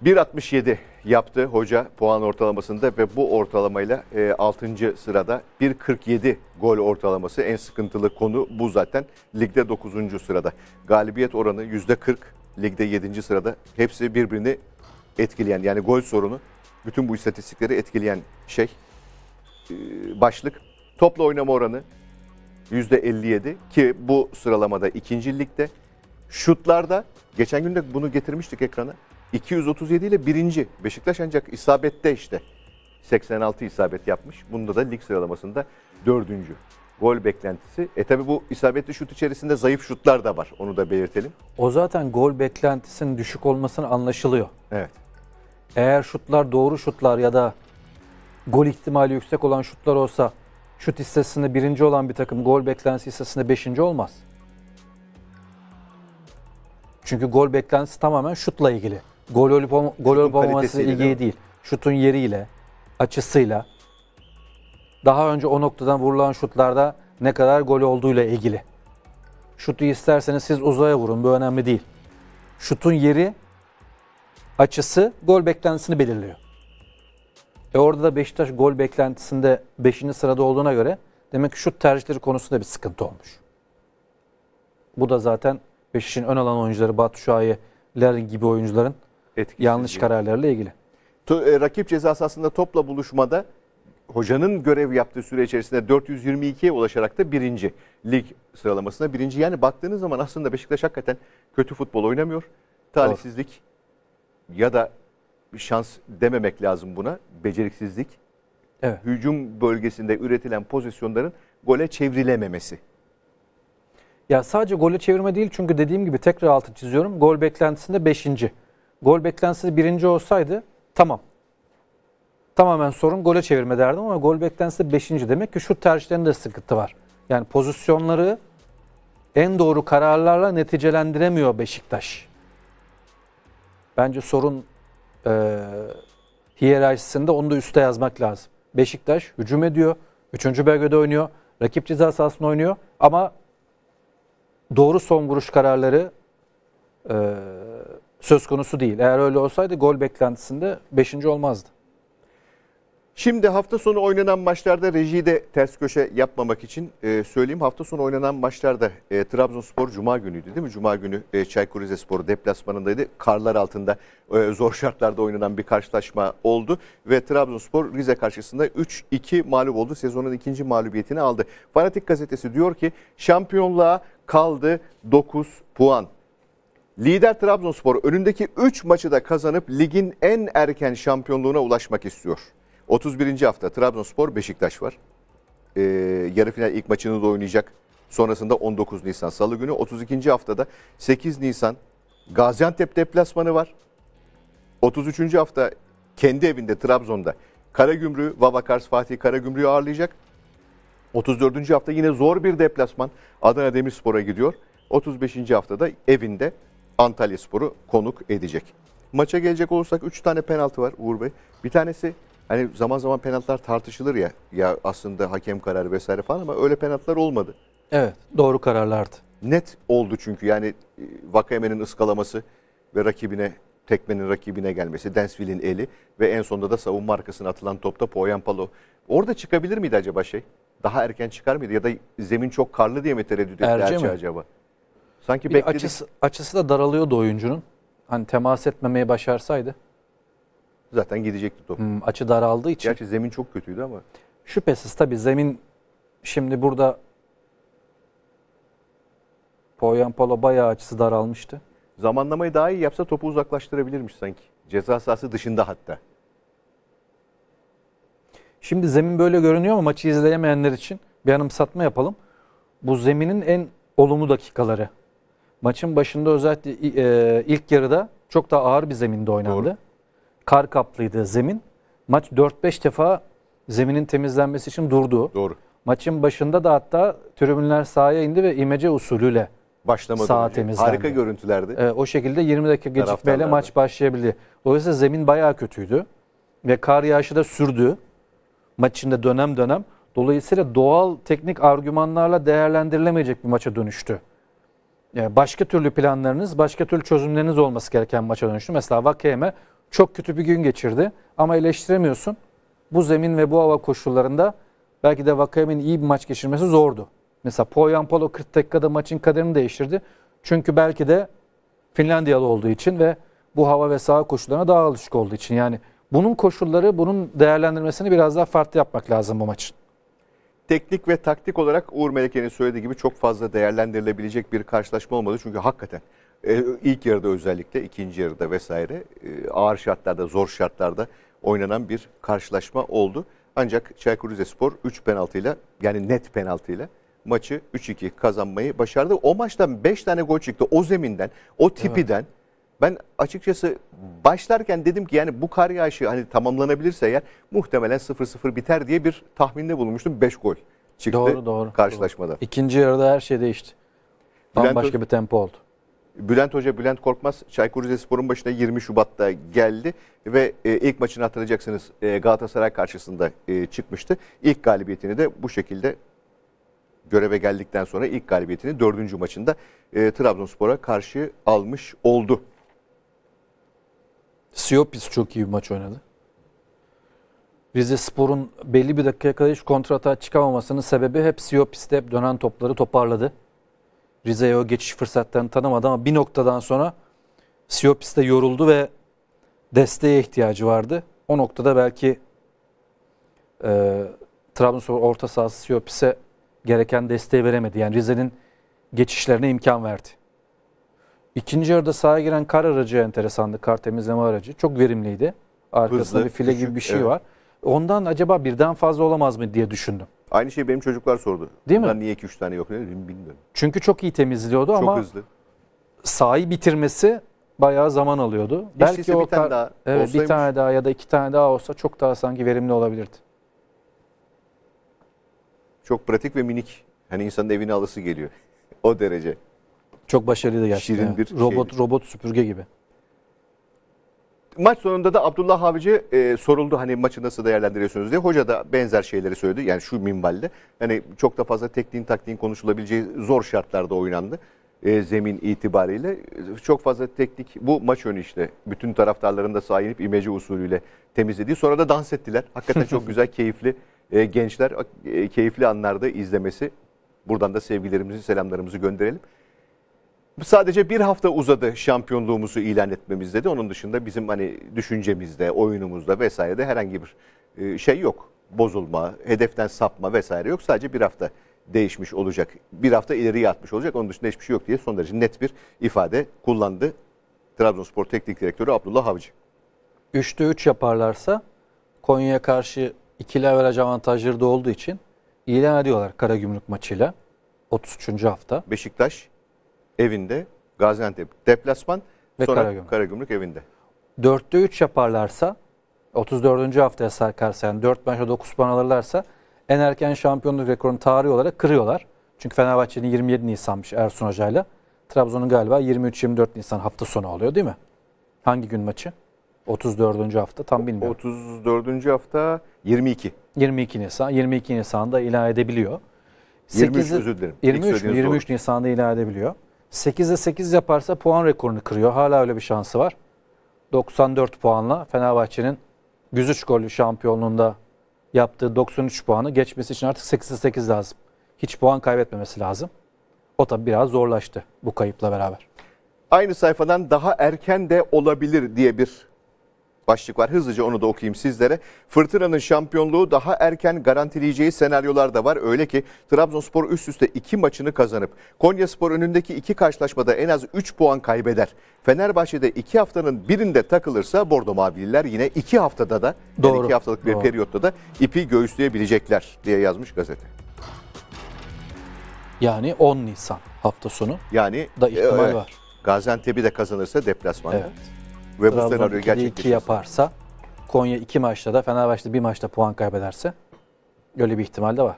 1.67 yaptı hoca puan ortalamasında ve bu ortalamayla e, 6. sırada 1.47 gol ortalaması en sıkıntılı konu bu zaten. Ligde 9. sırada. Galibiyet oranı %40, ligde 7. sırada. Hepsi birbirini etkileyen yani gol sorunu bütün bu istatistikleri etkileyen şey e, başlık. Topla oynama oranı %57 ki bu sıralamada ikinci ligde. Şutlarda geçen gün de bunu getirmiştik ekrana. 237 ile birinci. Beşiktaş ancak isabette işte. 86 isabet yapmış. Bunda da lig sıralamasında dördüncü. Gol beklentisi. E tabi bu isabetli şut içerisinde zayıf şutlar da var. Onu da belirtelim. O zaten gol beklentisinin düşük olmasına anlaşılıyor. Evet eğer şutlar doğru şutlar ya da gol ihtimali yüksek olan şutlar olsa şut hissesinde birinci olan bir takım gol beklentisi hissesinde beşinci olmaz. Çünkü gol beklentisi tamamen şutla ilgili. Gol olup gol olup olmaması ilgili değil, değil. Şutun yeriyle, açısıyla daha önce o noktadan vurulan şutlarda ne kadar gol olduğuyla ilgili. Şutu isterseniz siz uzaya vurun bu önemli değil. Şutun yeri açısı gol beklentisini belirliyor. E orada da Beşiktaş gol beklentisinde 5. sırada olduğuna göre demek ki şut tercihleri konusunda bir sıkıntı olmuş. Bu da zaten Beşiktaş'ın ön alan oyuncuları Batu Şua'yı gibi oyuncuların Etkisiz yanlış değil. kararlarla ilgili. E, rakip ceza sahasında topla buluşmada hocanın görev yaptığı süre içerisinde 422'ye ulaşarak da birinci lig sıralamasına birinci. Yani baktığınız zaman aslında Beşiktaş hakikaten kötü futbol oynamıyor. Talihsizlik Doğru ya da şans dememek lazım buna. Beceriksizlik. Evet. Hücum bölgesinde üretilen pozisyonların gole çevrilememesi. Ya sadece gole çevirme değil çünkü dediğim gibi tekrar altı çiziyorum. Gol beklentisinde 5. Gol beklentisi birinci olsaydı tamam. Tamamen sorun gole çevirme derdim ama gol beklentisi 5. Demek ki şu tercihlerinde sıkıntı var. Yani pozisyonları en doğru kararlarla neticelendiremiyor Beşiktaş. Bence sorun e, hiyerarşisinde onu da üste yazmak lazım. Beşiktaş hücum ediyor. Üçüncü bölgede oynuyor. Rakip ceza sahasında oynuyor. Ama doğru son vuruş kararları e, söz konusu değil. Eğer öyle olsaydı gol beklentisinde beşinci olmazdı. Şimdi hafta sonu oynanan maçlarda rejide ters köşe yapmamak için e, söyleyeyim. Hafta sonu oynanan maçlarda e, Trabzonspor Cuma günüydü değil mi? Cuma günü e, Çaykur Rizespor deplasmanındaydı. Karlar altında e, zor şartlarda oynanan bir karşılaşma oldu. Ve Trabzonspor Rize karşısında 3-2 mağlup oldu. Sezonun ikinci mağlubiyetini aldı. Fanatik gazetesi diyor ki şampiyonluğa kaldı 9 puan. Lider Trabzonspor önündeki 3 maçı da kazanıp ligin en erken şampiyonluğuna ulaşmak istiyor. 31. hafta Trabzonspor Beşiktaş var. Ee, yarı final ilk maçını da oynayacak. Sonrasında 19 Nisan Salı günü. 32. haftada 8 Nisan Gaziantep deplasmanı var. 33. hafta kendi evinde Trabzon'da Karagümrük, Vavakars Fatih Karagümrük'ü ağırlayacak. 34. hafta yine zor bir deplasman Adana Demirspor'a gidiyor. 35. haftada evinde Antalya Sporu konuk edecek. Maça gelecek olursak 3 tane penaltı var Uğur Bey. Bir tanesi hani zaman zaman penaltılar tartışılır ya ya aslında hakem kararı vesaire falan ama öyle penaltılar olmadı. Evet doğru kararlardı. Net oldu çünkü yani e, Vakayeme'nin ıskalaması ve rakibine tekmenin rakibine gelmesi, Densville'in eli ve en sonunda da savunma arkasına atılan topta Poyan Orada çıkabilir miydi acaba şey? Daha erken çıkar mıydı ya da zemin çok karlı diye mi tereddüt etti Erce mi? acaba? Sanki bir bekledi. Açısı, açısı da daralıyordu oyuncunun. Hani temas etmemeyi başarsaydı zaten gidecekti top. Hmm, açı daraldığı için. Gerçi zemin çok kötüydü ama. Şüphesiz tabii zemin şimdi burada Poyan Polo bayağı açısı daralmıştı. Zamanlamayı daha iyi yapsa topu uzaklaştırabilirmiş sanki. Ceza sahası dışında hatta. Şimdi zemin böyle görünüyor ama maçı izleyemeyenler için bir anımsatma yapalım. Bu zeminin en olumlu dakikaları. Maçın başında özellikle e, ilk yarıda çok daha ağır bir zeminde oynandı. Doğru kar kaplıydı zemin. Maç 4-5 defa zeminin temizlenmesi için durdu. Doğru. Maçın başında da hatta tribünler sahaya indi ve imece usulüyle başlamadı. saha temizlendi. Harika görüntülerdi. Ee, o şekilde 20 dakika gecikmeyle maç başlayabildi. Dolayısıyla zemin bayağı kötüydü. Ve kar yağışı da sürdü. Maçında dönem dönem. Dolayısıyla doğal teknik argümanlarla değerlendirilemeyecek bir maça dönüştü. Yani ee, başka türlü planlarınız, başka türlü çözümleriniz olması gereken maça dönüştü. Mesela Vakeme çok kötü bir gün geçirdi ama eleştiremiyorsun. Bu zemin ve bu hava koşullarında belki de Vakayemin iyi bir maç geçirmesi zordu. Mesela Poyampalo 40 dakikada maçın kaderini değiştirdi. Çünkü belki de Finlandiyalı olduğu için ve bu hava ve saha koşullarına daha alışık olduğu için. Yani bunun koşulları, bunun değerlendirmesini biraz daha farklı yapmak lazım bu maçın. Teknik ve taktik olarak Uğur Meleke'nin söylediği gibi çok fazla değerlendirilebilecek bir karşılaşma olmadı. Çünkü hakikaten e, ilk yarıda özellikle ikinci yarıda vesaire e, ağır şartlarda, zor şartlarda oynanan bir karşılaşma oldu. Ancak Çaykur Rizespor 3 penaltıyla yani net penaltıyla maçı 3-2 kazanmayı başardı. O maçtan 5 tane gol çıktı. O zeminden, o tipiden. Evet. Ben açıkçası başlarken dedim ki yani bu kar yağışı hani tamamlanabilirse eğer muhtemelen 0-0 biter diye bir tahminde bulunmuştum. 5 gol çıktı doğru, doğru, karşılaşmada. Doğru. İkinci yarıda her şey değişti. Bambaşka Bülent, bir tempo oldu. Bülent Hoca, Bülent Korkmaz Çaykur Rizespor'un başına 20 Şubat'ta geldi ve e, ilk maçını hatırlayacaksınız e, Galatasaray karşısında e, çıkmıştı. İlk galibiyetini de bu şekilde göreve geldikten sonra ilk galibiyetini dördüncü maçında Trabzonspor'a karşı almış oldu. Siopis çok iyi bir maç oynadı. Rize Spor'un belli bir dakikaya kadar hiç kontrata çıkamamasının sebebi hep Siopis'te hep dönen topları toparladı. Rize'ye o geçiş fırsatlarını tanımadı ama bir noktadan sonra Siopis de yoruldu ve desteğe ihtiyacı vardı. O noktada belki e, Trabzonspor orta sahası Siopis'e gereken desteği veremedi. Yani Rize'nin geçişlerine imkan verdi. İkinci yarıda sahaya giren kar aracı enteresandı. Kar temizleme aracı. Çok verimliydi. Arkasında Hızlı, bir file küçük, gibi bir şey evet. var. Ondan acaba birden fazla olamaz mı diye düşündüm. Aynı şeyi benim çocuklar sordu. Değil Bundan mi? niye 2-3 tane yok dedim bilmiyorum. Çünkü çok iyi temizliyordu çok ama hızlı. sahayı bitirmesi bayağı zaman alıyordu. Hiç Belki o bir tane daha evet, bir tane daha ya da iki tane daha olsa çok daha sanki verimli olabilirdi. Çok pratik ve minik. Hani insanın evine alısı geliyor. o derece. Çok başarılı gerçekten. Şirin bir robot şeydi. robot süpürge gibi maç sonunda da Abdullah Avcı e, soruldu hani maçı nasıl değerlendiriyorsunuz diye. Hoca da benzer şeyleri söyledi. Yani şu minvalde. Hani çok da fazla tekniğin taktiğin konuşulabileceği zor şartlarda oynandı. E, zemin itibariyle. çok fazla teknik bu maç önü işte. Bütün taraftarların da sahip imece usulüyle temizledi Sonra da dans ettiler. Hakikaten çok güzel, keyifli. E, gençler e, keyifli anlarda izlemesi. Buradan da sevgilerimizi, selamlarımızı gönderelim sadece bir hafta uzadı şampiyonluğumuzu ilan etmemiz dedi. Onun dışında bizim hani düşüncemizde, oyunumuzda vesairede herhangi bir e, şey yok. Bozulma, hedeften sapma vesaire yok. Sadece bir hafta değişmiş olacak. Bir hafta ileri atmış olacak. Onun dışında hiçbir şey yok diye son derece net bir ifade kullandı Trabzonspor Teknik Direktörü Abdullah Avcı. 3'te 3 yaparlarsa Konya'ya karşı ikili averaj avantajları da olduğu için ilan ediyorlar Karagümrük maçıyla 33. hafta. Beşiktaş evinde Gaziantep deplasman Ve sonra Karagümrük. Karagümrük evinde. 4'te 3 yaparlarsa 34. haftaya sarkarsa yani 4 maçta 9 puan alırlarsa en erken şampiyonluk rekorunu tarihi olarak kırıyorlar. Çünkü Fenerbahçe'nin 27 Nisan'mış Ersun Hoca'yla. Trabzon'un galiba 23-24 Nisan hafta sonu oluyor değil mi? Hangi gün maçı? 34. hafta tam bilmiyorum. 34. hafta 22. 22 Nisan. 22 Nisan'da ilan edebiliyor. 8, 23 özür dilerim. 23, 23 Nisan'da ilan edebiliyor. 8'e 8 yaparsa puan rekorunu kırıyor. Hala öyle bir şansı var. 94 puanla Fenerbahçe'nin 103 gollü şampiyonluğunda yaptığı 93 puanı geçmesi için artık 8'e 8 lazım. Hiç puan kaybetmemesi lazım. O da biraz zorlaştı bu kayıpla beraber. Aynı sayfadan daha erken de olabilir diye bir başlık var. Hızlıca onu da okuyayım sizlere. Fırtınanın şampiyonluğu daha erken garantileyeceği senaryolar da var. Öyle ki Trabzonspor üst üste iki maçını kazanıp Konyaspor önündeki iki karşılaşmada en az 3 puan kaybeder. Fenerbahçe'de iki haftanın birinde takılırsa Bordo Mavililer yine iki haftada da Doğru. Yani iki haftalık bir Doğru. periyotta da ipi göğüsleyebilecekler diye yazmış gazete. Yani 10 Nisan hafta sonu. Yani da ihtimal e, var. Gaziantep'i de kazanırsa deplasmanda. Evet ve bu Trabzon senaryo 2'de 2 yaparsa Konya iki maçta da Fenerbahçe bir maçta puan kaybederse öyle bir ihtimal de var.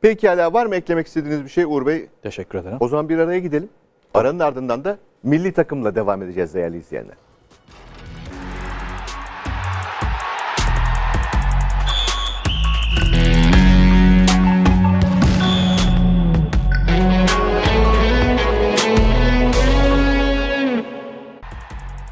Peki hala var mı eklemek istediğiniz bir şey Uğur Bey? Teşekkür ederim. O zaman bir araya gidelim. Aranın ardından da milli takımla devam edeceğiz değerli izleyenler.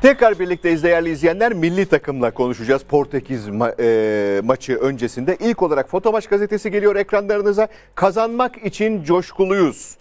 Tekrar birlikte değerli izleyenler. Milli takımla konuşacağız Portekiz ma- e- maçı öncesinde. ilk olarak Fotomaç gazetesi geliyor ekranlarınıza. Kazanmak için coşkuluyuz.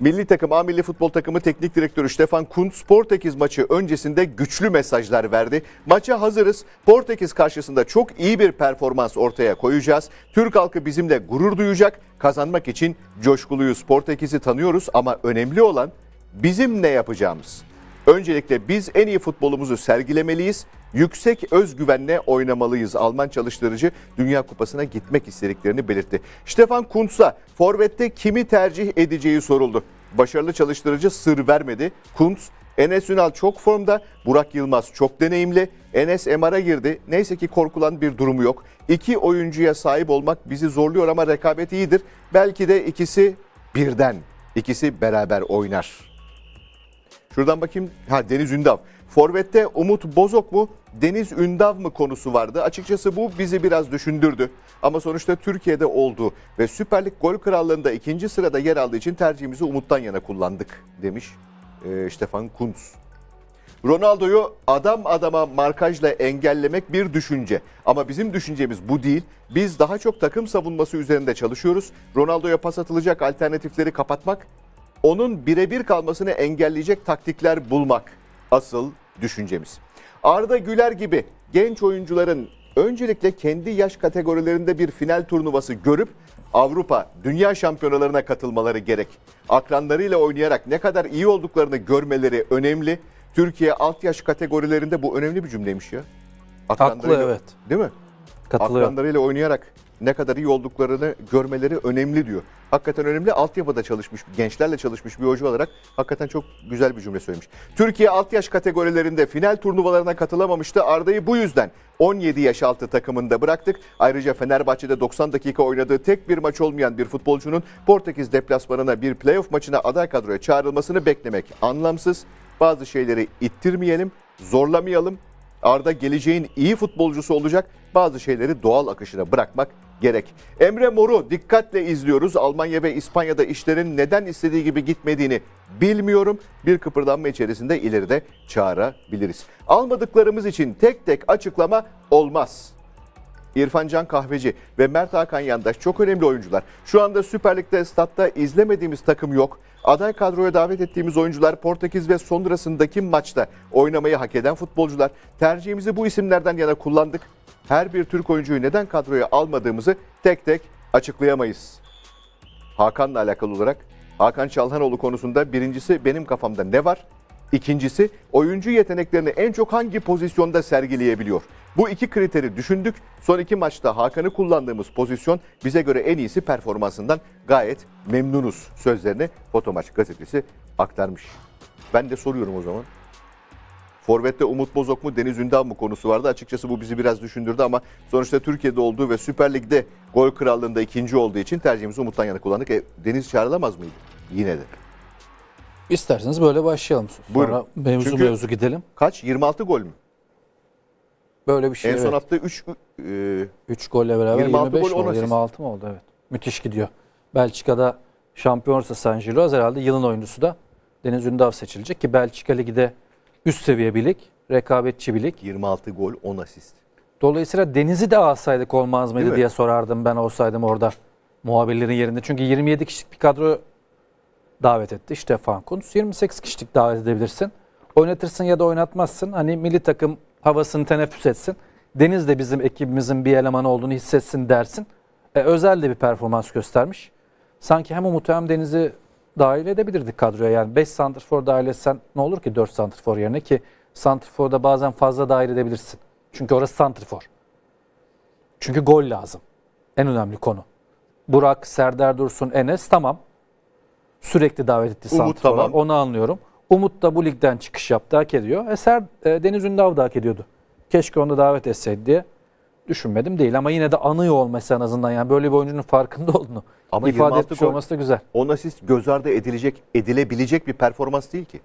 Milli takım A Milli Futbol Takımı Teknik Direktörü Stefan Kunt, Portekiz maçı öncesinde güçlü mesajlar verdi. Maça hazırız. Portekiz karşısında çok iyi bir performans ortaya koyacağız. Türk halkı bizimle gurur duyacak. Kazanmak için coşkuluyuz. Portekiz'i tanıyoruz ama önemli olan bizim ne yapacağımız. Öncelikle biz en iyi futbolumuzu sergilemeliyiz. Yüksek özgüvenle oynamalıyız. Alman çalıştırıcı Dünya Kupası'na gitmek istediklerini belirtti. Stefan Kuntz'a forvette kimi tercih edeceği soruldu. Başarılı çalıştırıcı sır vermedi. Kuntz Enes Ünal çok formda, Burak Yılmaz çok deneyimli. Enes MR'a girdi. Neyse ki korkulan bir durumu yok. İki oyuncuya sahip olmak bizi zorluyor ama rekabet iyidir. Belki de ikisi birden, ikisi beraber oynar Şuradan bakayım. Ha Deniz Ündav. Forvet'te Umut Bozok mu, Deniz Ündav mı konusu vardı. Açıkçası bu bizi biraz düşündürdü. Ama sonuçta Türkiye'de oldu ve Süper Lig gol krallığında ikinci sırada yer aldığı için tercihimizi Umut'tan yana kullandık demiş e, Stefan Kuntz. Ronaldo'yu adam adama markajla engellemek bir düşünce. Ama bizim düşüncemiz bu değil. Biz daha çok takım savunması üzerinde çalışıyoruz. Ronaldo'ya pas atılacak alternatifleri kapatmak onun birebir kalmasını engelleyecek taktikler bulmak asıl düşüncemiz. Arda Güler gibi genç oyuncuların öncelikle kendi yaş kategorilerinde bir final turnuvası görüp Avrupa, Dünya Şampiyonalarına katılmaları gerek. Akranlarıyla oynayarak ne kadar iyi olduklarını görmeleri önemli. Türkiye alt yaş kategorilerinde bu önemli bir cümleymiş ya. Akranlarıyla, Haklı evet. Değil mi? Katılıyor. Akranlarıyla oynayarak ne kadar iyi olduklarını görmeleri önemli diyor. Hakikaten önemli. Altyapıda çalışmış, gençlerle çalışmış bir oyuncu olarak hakikaten çok güzel bir cümle söylemiş. Türkiye alt yaş kategorilerinde final turnuvalarına katılamamıştı. Arda'yı bu yüzden 17 yaş altı takımında bıraktık. Ayrıca Fenerbahçe'de 90 dakika oynadığı tek bir maç olmayan bir futbolcunun Portekiz deplasmanına bir playoff maçına aday kadroya çağrılmasını beklemek anlamsız. Bazı şeyleri ittirmeyelim, zorlamayalım, Arda geleceğin iyi futbolcusu olacak. Bazı şeyleri doğal akışına bırakmak gerek. Emre Mor'u dikkatle izliyoruz. Almanya ve İspanya'da işlerin neden istediği gibi gitmediğini bilmiyorum. Bir kıpırdanma içerisinde ileride çağırabiliriz. Almadıklarımız için tek tek açıklama olmaz. İrfan Can Kahveci ve Mert Hakan Yandaş çok önemli oyuncular. Şu anda Süper Lig'de statta izlemediğimiz takım yok. Aday kadroya davet ettiğimiz oyuncular Portekiz ve Sonduras'ındaki maçta oynamayı hak eden futbolcular. Tercihimizi bu isimlerden yana kullandık. Her bir Türk oyuncuyu neden kadroya almadığımızı tek tek açıklayamayız. Hakan'la alakalı olarak Hakan Çalhanoğlu konusunda birincisi benim kafamda ne var? İkincisi oyuncu yeteneklerini en çok hangi pozisyonda sergileyebiliyor? Bu iki kriteri düşündük. Son iki maçta Hakan'ı kullandığımız pozisyon bize göre en iyisi performansından gayet memnunuz sözlerini Fotomaç gazetesi aktarmış. Ben de soruyorum o zaman. Forvet'te Umut Bozok mu Deniz Ündal mı konusu vardı. Açıkçası bu bizi biraz düşündürdü ama sonuçta Türkiye'de olduğu ve Süper Lig'de gol krallığında ikinci olduğu için tercihimizi Umut'tan yana kullandık. E, Deniz çağrılamaz mıydı? Yine de. İsterseniz böyle başlayalım. Sonra Buyurun. mevzu Çünkü mevzu gidelim. Kaç? 26 gol mü? Böyle bir şey. En son evet. attığı 3 e, golle beraber 26 25 gol, 10 26 mı oldu evet. Müthiş gidiyor. Belçika'da şampiyonsa San Giro herhalde yılın oyuncusu da Deniz Ündav seçilecek ki Belçika ligi üst seviye bir lig, rekabetçi bir lig. 26 gol, 10 asist. Dolayısıyla Deniz'i de alsaydık olmaz mıydı Değil diye mi? sorardım ben olsaydım orada muhabirlerin yerinde. Çünkü 27 kişilik bir kadro davet etti Stefan Kuntz. 28 kişilik davet edebilirsin. Oynatırsın ya da oynatmazsın. Hani milli takım havasını teneffüs etsin. Deniz de bizim ekibimizin bir elemanı olduğunu hissetsin dersin. E, özel de bir performans göstermiş. Sanki hem Umut'u hem Deniz'i dahil edebilirdik kadroya. Yani 5 santrfor dahil etsen ne olur ki 4 santrfor yerine ki santrforu bazen fazla dahil edebilirsin. Çünkü orası santrfor. Çünkü gol lazım. En önemli konu. Burak, Serdar Dursun, Enes tamam. Sürekli davet etti santrfor. Tamam. Onu anlıyorum. Umut da bu ligden çıkış yaptı, hak ediyor. Eser e, Deniz Ündav da hak ediyordu. Keşke onu davet etseydi diye düşünmedim değil ama yine de anıyor olması en azından yani böyle bir oyuncunun farkında olduğunu ama ifade etmiş gol, olması da güzel. Ona siz göz ardı edilecek, edilebilecek bir performans değil ki.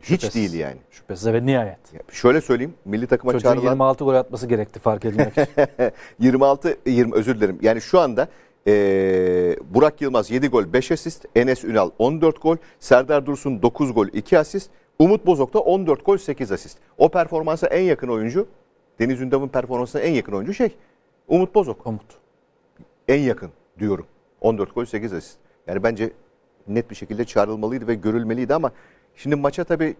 Şüphesiz. Hiç değil yani. Şüphesiz ve nihayet. Şöyle söyleyeyim milli takıma Çocuğun çağrılan... 26 gol atması gerekti fark edilmek için. 26, 20 özür dilerim. Yani şu anda e, Burak Yılmaz 7 gol 5 asist, Enes Ünal 14 gol, Serdar Dursun 9 gol 2 asist, Umut Bozok Bozok'ta 14 gol 8 asist. O performansa en yakın oyuncu, Deniz Ündav'ın performansına en yakın oyuncu şey Umut Bozok. Umut. En yakın diyorum. 14 gol 8 asist. Yani bence net bir şekilde çağrılmalıydı ve görülmeliydi ama şimdi maça tabii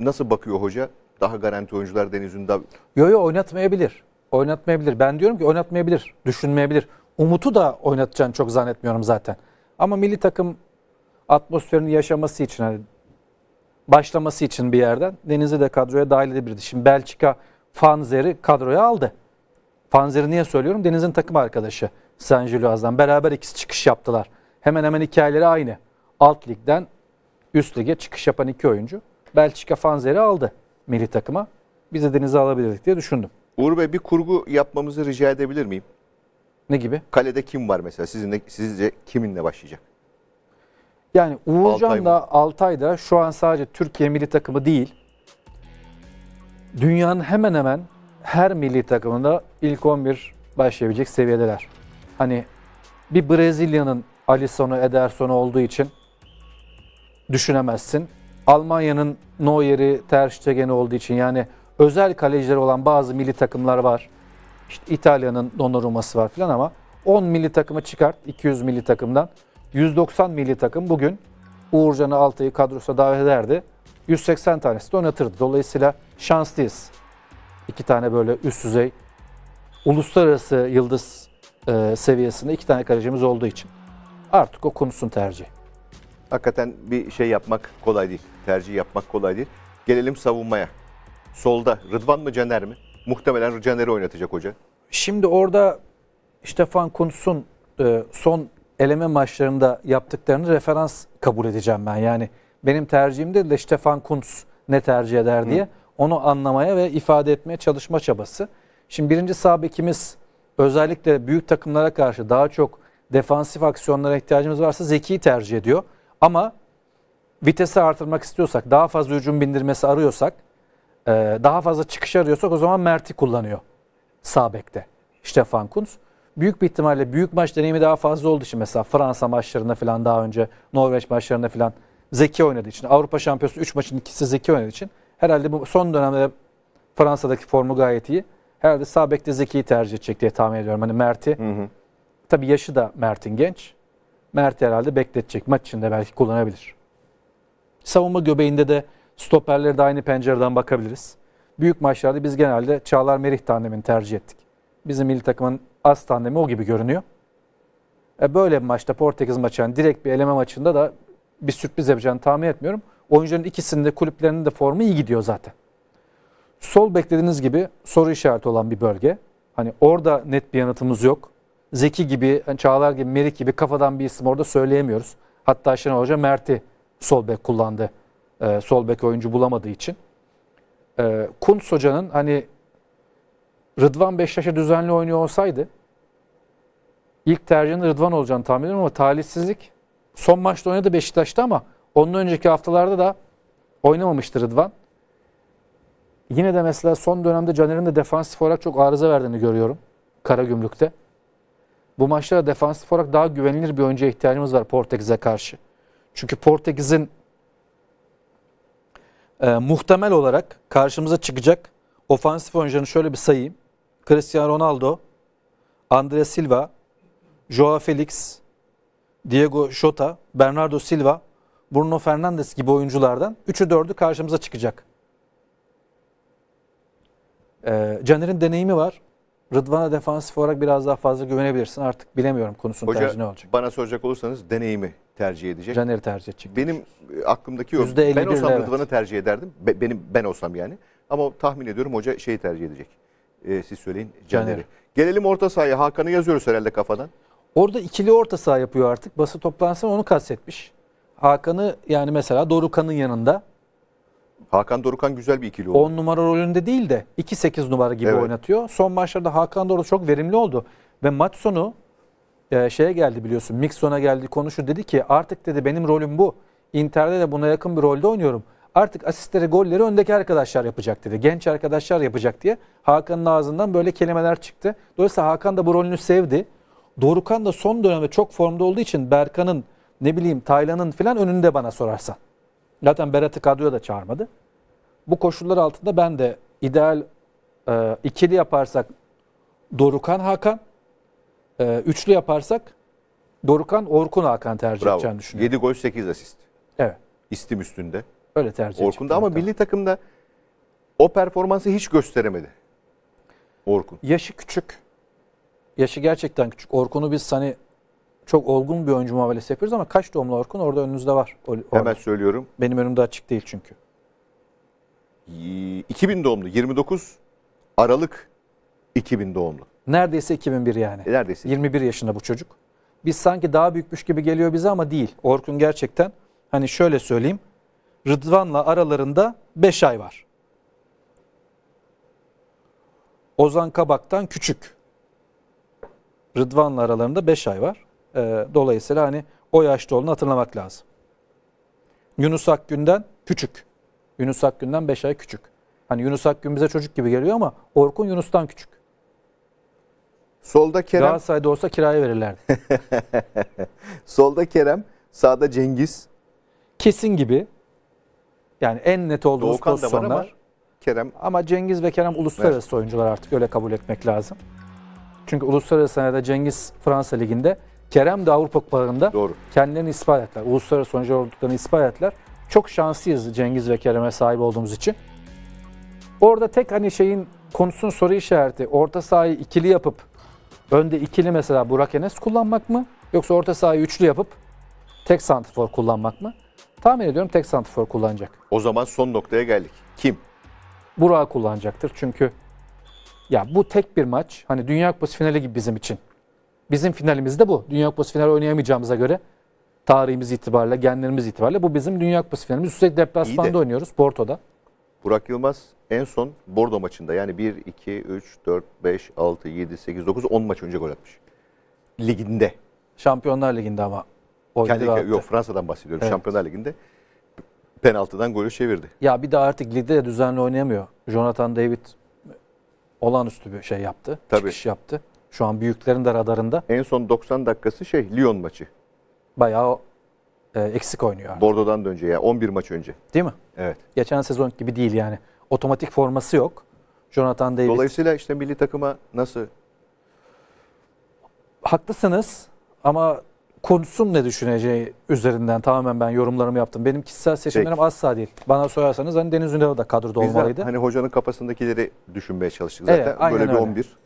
nasıl bakıyor hoca? Daha garanti oyuncular Deniz Ündav. Yo yo oynatmayabilir. Oynatmayabilir. Ben diyorum ki oynatmayabilir. Düşünmeyebilir. Umut'u da oynatacağını çok zannetmiyorum zaten. Ama milli takım atmosferini yaşaması için hani başlaması için bir yerden Deniz'i de kadroya dahil edebilirdi. Şimdi Belçika Fanzer'i kadroya aldı. Fanzer'i niye söylüyorum? Deniz'in takım arkadaşı Saint-Gilloise'dan. Beraber ikisi çıkış yaptılar. Hemen hemen hikayeleri aynı. Alt ligden üst lige çıkış yapan iki oyuncu. Belçika Fanzer'i aldı milli takıma. Biz de Deniz'i alabilirdik diye düşündüm. Uğur Bey bir kurgu yapmamızı rica edebilir miyim? Ne gibi? Kalede kim var mesela? Sizinle, sizce kiminle başlayacak? Yani Uğurcan da Altay da şu an sadece Türkiye milli takımı değil. Dünyanın hemen hemen her milli takımında ilk 11 başlayabilecek seviyedeler. Hani bir Brezilya'nın Alisson'u, Ederson'u olduğu için düşünemezsin. Almanya'nın Neuer'i, Ter Stegen'i olduğu için yani özel kalecileri olan bazı milli takımlar var. İşte İtalya'nın Donnarumma'sı var filan ama 10 milli takımı çıkart 200 milli takımdan. 190 milli takım bugün Uğurcan'ı Altay'ı kadrosuna davet ederdi. 180 tanesi de oynatırdı. Dolayısıyla şanslıyız. İki tane böyle üst düzey uluslararası yıldız e, seviyesinde iki tane kalecimiz olduğu için. Artık o konusun tercih. Hakikaten bir şey yapmak kolay değil. Tercih yapmak kolay değil. Gelelim savunmaya. Solda Rıdvan mı Caner mi? Muhtemelen Caner'i oynatacak hoca. Şimdi orada Stefan Kuntz'un e, son eleme maçlarında yaptıklarını referans kabul edeceğim ben. Yani benim tercihimde de Stefan Kuntz ne tercih eder diye Hı. onu anlamaya ve ifade etmeye çalışma çabası. Şimdi birinci sağ özellikle büyük takımlara karşı daha çok defansif aksiyonlara ihtiyacımız varsa Zeki'yi tercih ediyor. Ama vitesi artırmak istiyorsak, daha fazla hücum bindirmesi arıyorsak ee, daha fazla çıkış arıyorsak o zaman Mert'i kullanıyor Sabek'te. Stefan Kunz. Büyük bir ihtimalle büyük maç deneyimi daha fazla oldu için mesela Fransa maçlarında falan daha önce Norveç maçlarında falan Zeki oynadığı için Avrupa Şampiyonası 3 maçın ikisi Zeki oynadığı için herhalde bu son dönemde Fransa'daki formu gayet iyi. Herhalde Sabek'te Zeki'yi tercih edecek diye tahmin ediyorum. Hani Mert'i. Tabii yaşı da Mert'in genç. Mert herhalde bekletecek. Maç içinde belki kullanabilir. Savunma göbeğinde de Stoperleri de aynı pencereden bakabiliriz. Büyük maçlarda biz genelde Çağlar Merih tandemini tercih ettik. Bizim milli takımın az tandemi o gibi görünüyor. E böyle bir maçta Portekiz maçı direkt bir eleme maçında da bir sürpriz yapacağını tahmin etmiyorum. Oyuncuların ikisinde kulüplerinin de formu iyi gidiyor zaten. Sol beklediğiniz gibi soru işareti olan bir bölge. Hani orada net bir yanıtımız yok. Zeki gibi, hani Çağlar gibi, Merik gibi kafadan bir isim orada söyleyemiyoruz. Hatta Şenol Hoca Mert'i sol bek kullandı e, sol bek oyuncu bulamadığı için. E, Kuntz Hoca'nın hani Rıdvan Beşiktaş'a düzenli oynuyor olsaydı ilk tercihin Rıdvan olacağını tahmin ediyorum ama talihsizlik son maçta oynadı Beşiktaş'ta ama onun önceki haftalarda da oynamamıştı Rıdvan. Yine de mesela son dönemde Caner'in de defansif olarak çok arıza verdiğini görüyorum. Karagümrük'te. Bu maçta da defansif olarak daha güvenilir bir oyuncuya ihtiyacımız var Portekiz'e karşı. Çünkü Portekiz'in e, muhtemel olarak karşımıza çıkacak ofansif oyuncularını şöyle bir sayayım. Cristiano Ronaldo, Andrea Silva, Joao Felix, Diego Jota, Bernardo Silva, Bruno Fernandes gibi oyunculardan 3'ü 4'ü karşımıza çıkacak. E, Caner'in deneyimi var. Rıdvan'a defansif olarak biraz daha fazla güvenebilirsin. Artık bilemiyorum konusunun Hoca, tercihi ne olacak. Bana soracak olursanız deneyimi tercih edecek. Caner'i tercih edecek. Benim e, aklımdaki o. Ben olsam evet. tercih ederdim. Be, benim ben olsam yani. Ama tahmin ediyorum hoca şeyi tercih edecek. Ee, siz söyleyin Caner'i. Caner. Gelelim orta sahaya. Hakan'ı yazıyoruz herhalde kafadan. Orada ikili orta saha yapıyor artık. Bası toplansın onu kastetmiş. Hakan'ı yani mesela Dorukan'ın yanında. Hakan Dorukan güzel bir ikili oldu. 10 numara rolünde değil de 2-8 numara gibi evet. oynatıyor. Son maçlarda Hakan Doruk çok verimli oldu. Ve maç sonu e, şeye geldi biliyorsun. Mixon'a geldi konuşu dedi ki artık dedi benim rolüm bu. Inter'de de buna yakın bir rolde oynuyorum. Artık asistleri golleri öndeki arkadaşlar yapacak dedi. Genç arkadaşlar yapacak diye Hakan'ın ağzından böyle kelimeler çıktı. Dolayısıyla Hakan da bu rolünü sevdi. Dorukan da son dönemde çok formda olduğu için Berkan'ın ne bileyim Taylan'ın filan önünde bana sorarsan. Zaten Berat'ı kadroya da çağırmadı. Bu koşullar altında ben de ideal e, ikili yaparsak Dorukan Hakan e, üçlü yaparsak Dorukan, Orkun Hakan tercih Bravo. edeceğini düşünüyorum. 7 gol 8 asist. Evet. İstim üstünde. Öyle tercih Orkun'da ama milli takımda o performansı hiç gösteremedi. Orkun. Yaşı küçük. Yaşı gerçekten küçük. Orkun'u biz hani çok olgun bir oyuncu muamelesi yapıyoruz ama kaç doğumlu Orkun orada önünüzde var. Orada. Hemen söylüyorum. Benim önümde açık değil çünkü. 2000 doğumlu 29 Aralık 2000 doğumlu. Neredeyse 2001 yani. E, neredeyse. 21 yaşında bu çocuk. Biz sanki daha büyükmüş gibi geliyor bize ama değil. Orkun gerçekten hani şöyle söyleyeyim. Rıdvan'la aralarında 5 ay var. Ozan Kabak'tan küçük. Rıdvan'la aralarında 5 ay var. Ee, dolayısıyla hani o yaşta olduğunu hatırlamak lazım. Yunus Akgün'den küçük. Yunus Akgün'den 5 ay küçük. Hani Yunus Akgün bize çocuk gibi geliyor ama Orkun Yunus'tan küçük. Solda Kerem. Galatasaray'da olsa kiraya verirlerdi. Solda Kerem, sağda Cengiz. Kesin gibi. Yani en net olduğumuz Doğukan pozisyonlar. Da var ama Kerem. Ama Cengiz ve Kerem uluslararası evet. oyuncular artık öyle kabul etmek lazım. Çünkü uluslararası sahnede Cengiz Fransa Ligi'nde, Kerem de Avrupa Kupalarında Doğru. kendilerini ispat ettiler. Uluslararası oyuncu olduklarını ispat ettiler. Çok şanslıyız Cengiz ve Kerem'e sahip olduğumuz için. Orada tek hani şeyin konusun soru işareti orta sahayı ikili yapıp önde ikili mesela Burak Enes kullanmak mı? Yoksa orta sahayı üçlü yapıp tek santifor kullanmak mı? Tahmin ediyorum tek santifor kullanacak. O zaman son noktaya geldik. Kim? Burak'ı kullanacaktır çünkü ya bu tek bir maç. Hani Dünya Kupası finali gibi bizim için. Bizim finalimiz de bu. Dünya Kupası finali oynayamayacağımıza göre tarihimiz itibariyle, genlerimiz itibariyle bu bizim Dünya Kupası finalimiz. Üstelik deplasmanda de. oynuyoruz Porto'da. Burak Yılmaz en son Bordo maçında yani 1, 2, 3, 4, 5, 6, 7, 8, 9, 10 maç önce gol atmış. Liginde. Şampiyonlar Ligi'nde ama. Kendi, yok Fransa'dan bahsediyorum. Evet. Şampiyonlar Ligi'nde penaltıdan golü çevirdi. Ya bir daha artık ligde de düzenli oynayamıyor. Jonathan David olağanüstü bir şey yaptı. Tabii. Çıkış yaptı. Şu an büyüklerin de radarında. En son 90 dakikası şey Lyon maçı. Bayağı e, eksik oynuyor. Artık. Bordo'dan önce ya 11 maç önce. Değil mi? Evet. Geçen sezon gibi değil yani. Otomatik forması yok. Jonathan David. Dolayısıyla işte milli takıma nasıl? Haklısınız ama konusun ne düşüneceği üzerinden tamamen ben yorumlarımı yaptım. Benim kişisel seçimlerim Peki. asla değil. Bana sorarsanız hani Deniz Ünal da kadroda Biz olmalıydı. hani hocanın kafasındakileri düşünmeye çalıştık zaten. Evet, aynen Böyle bir öyle. 11.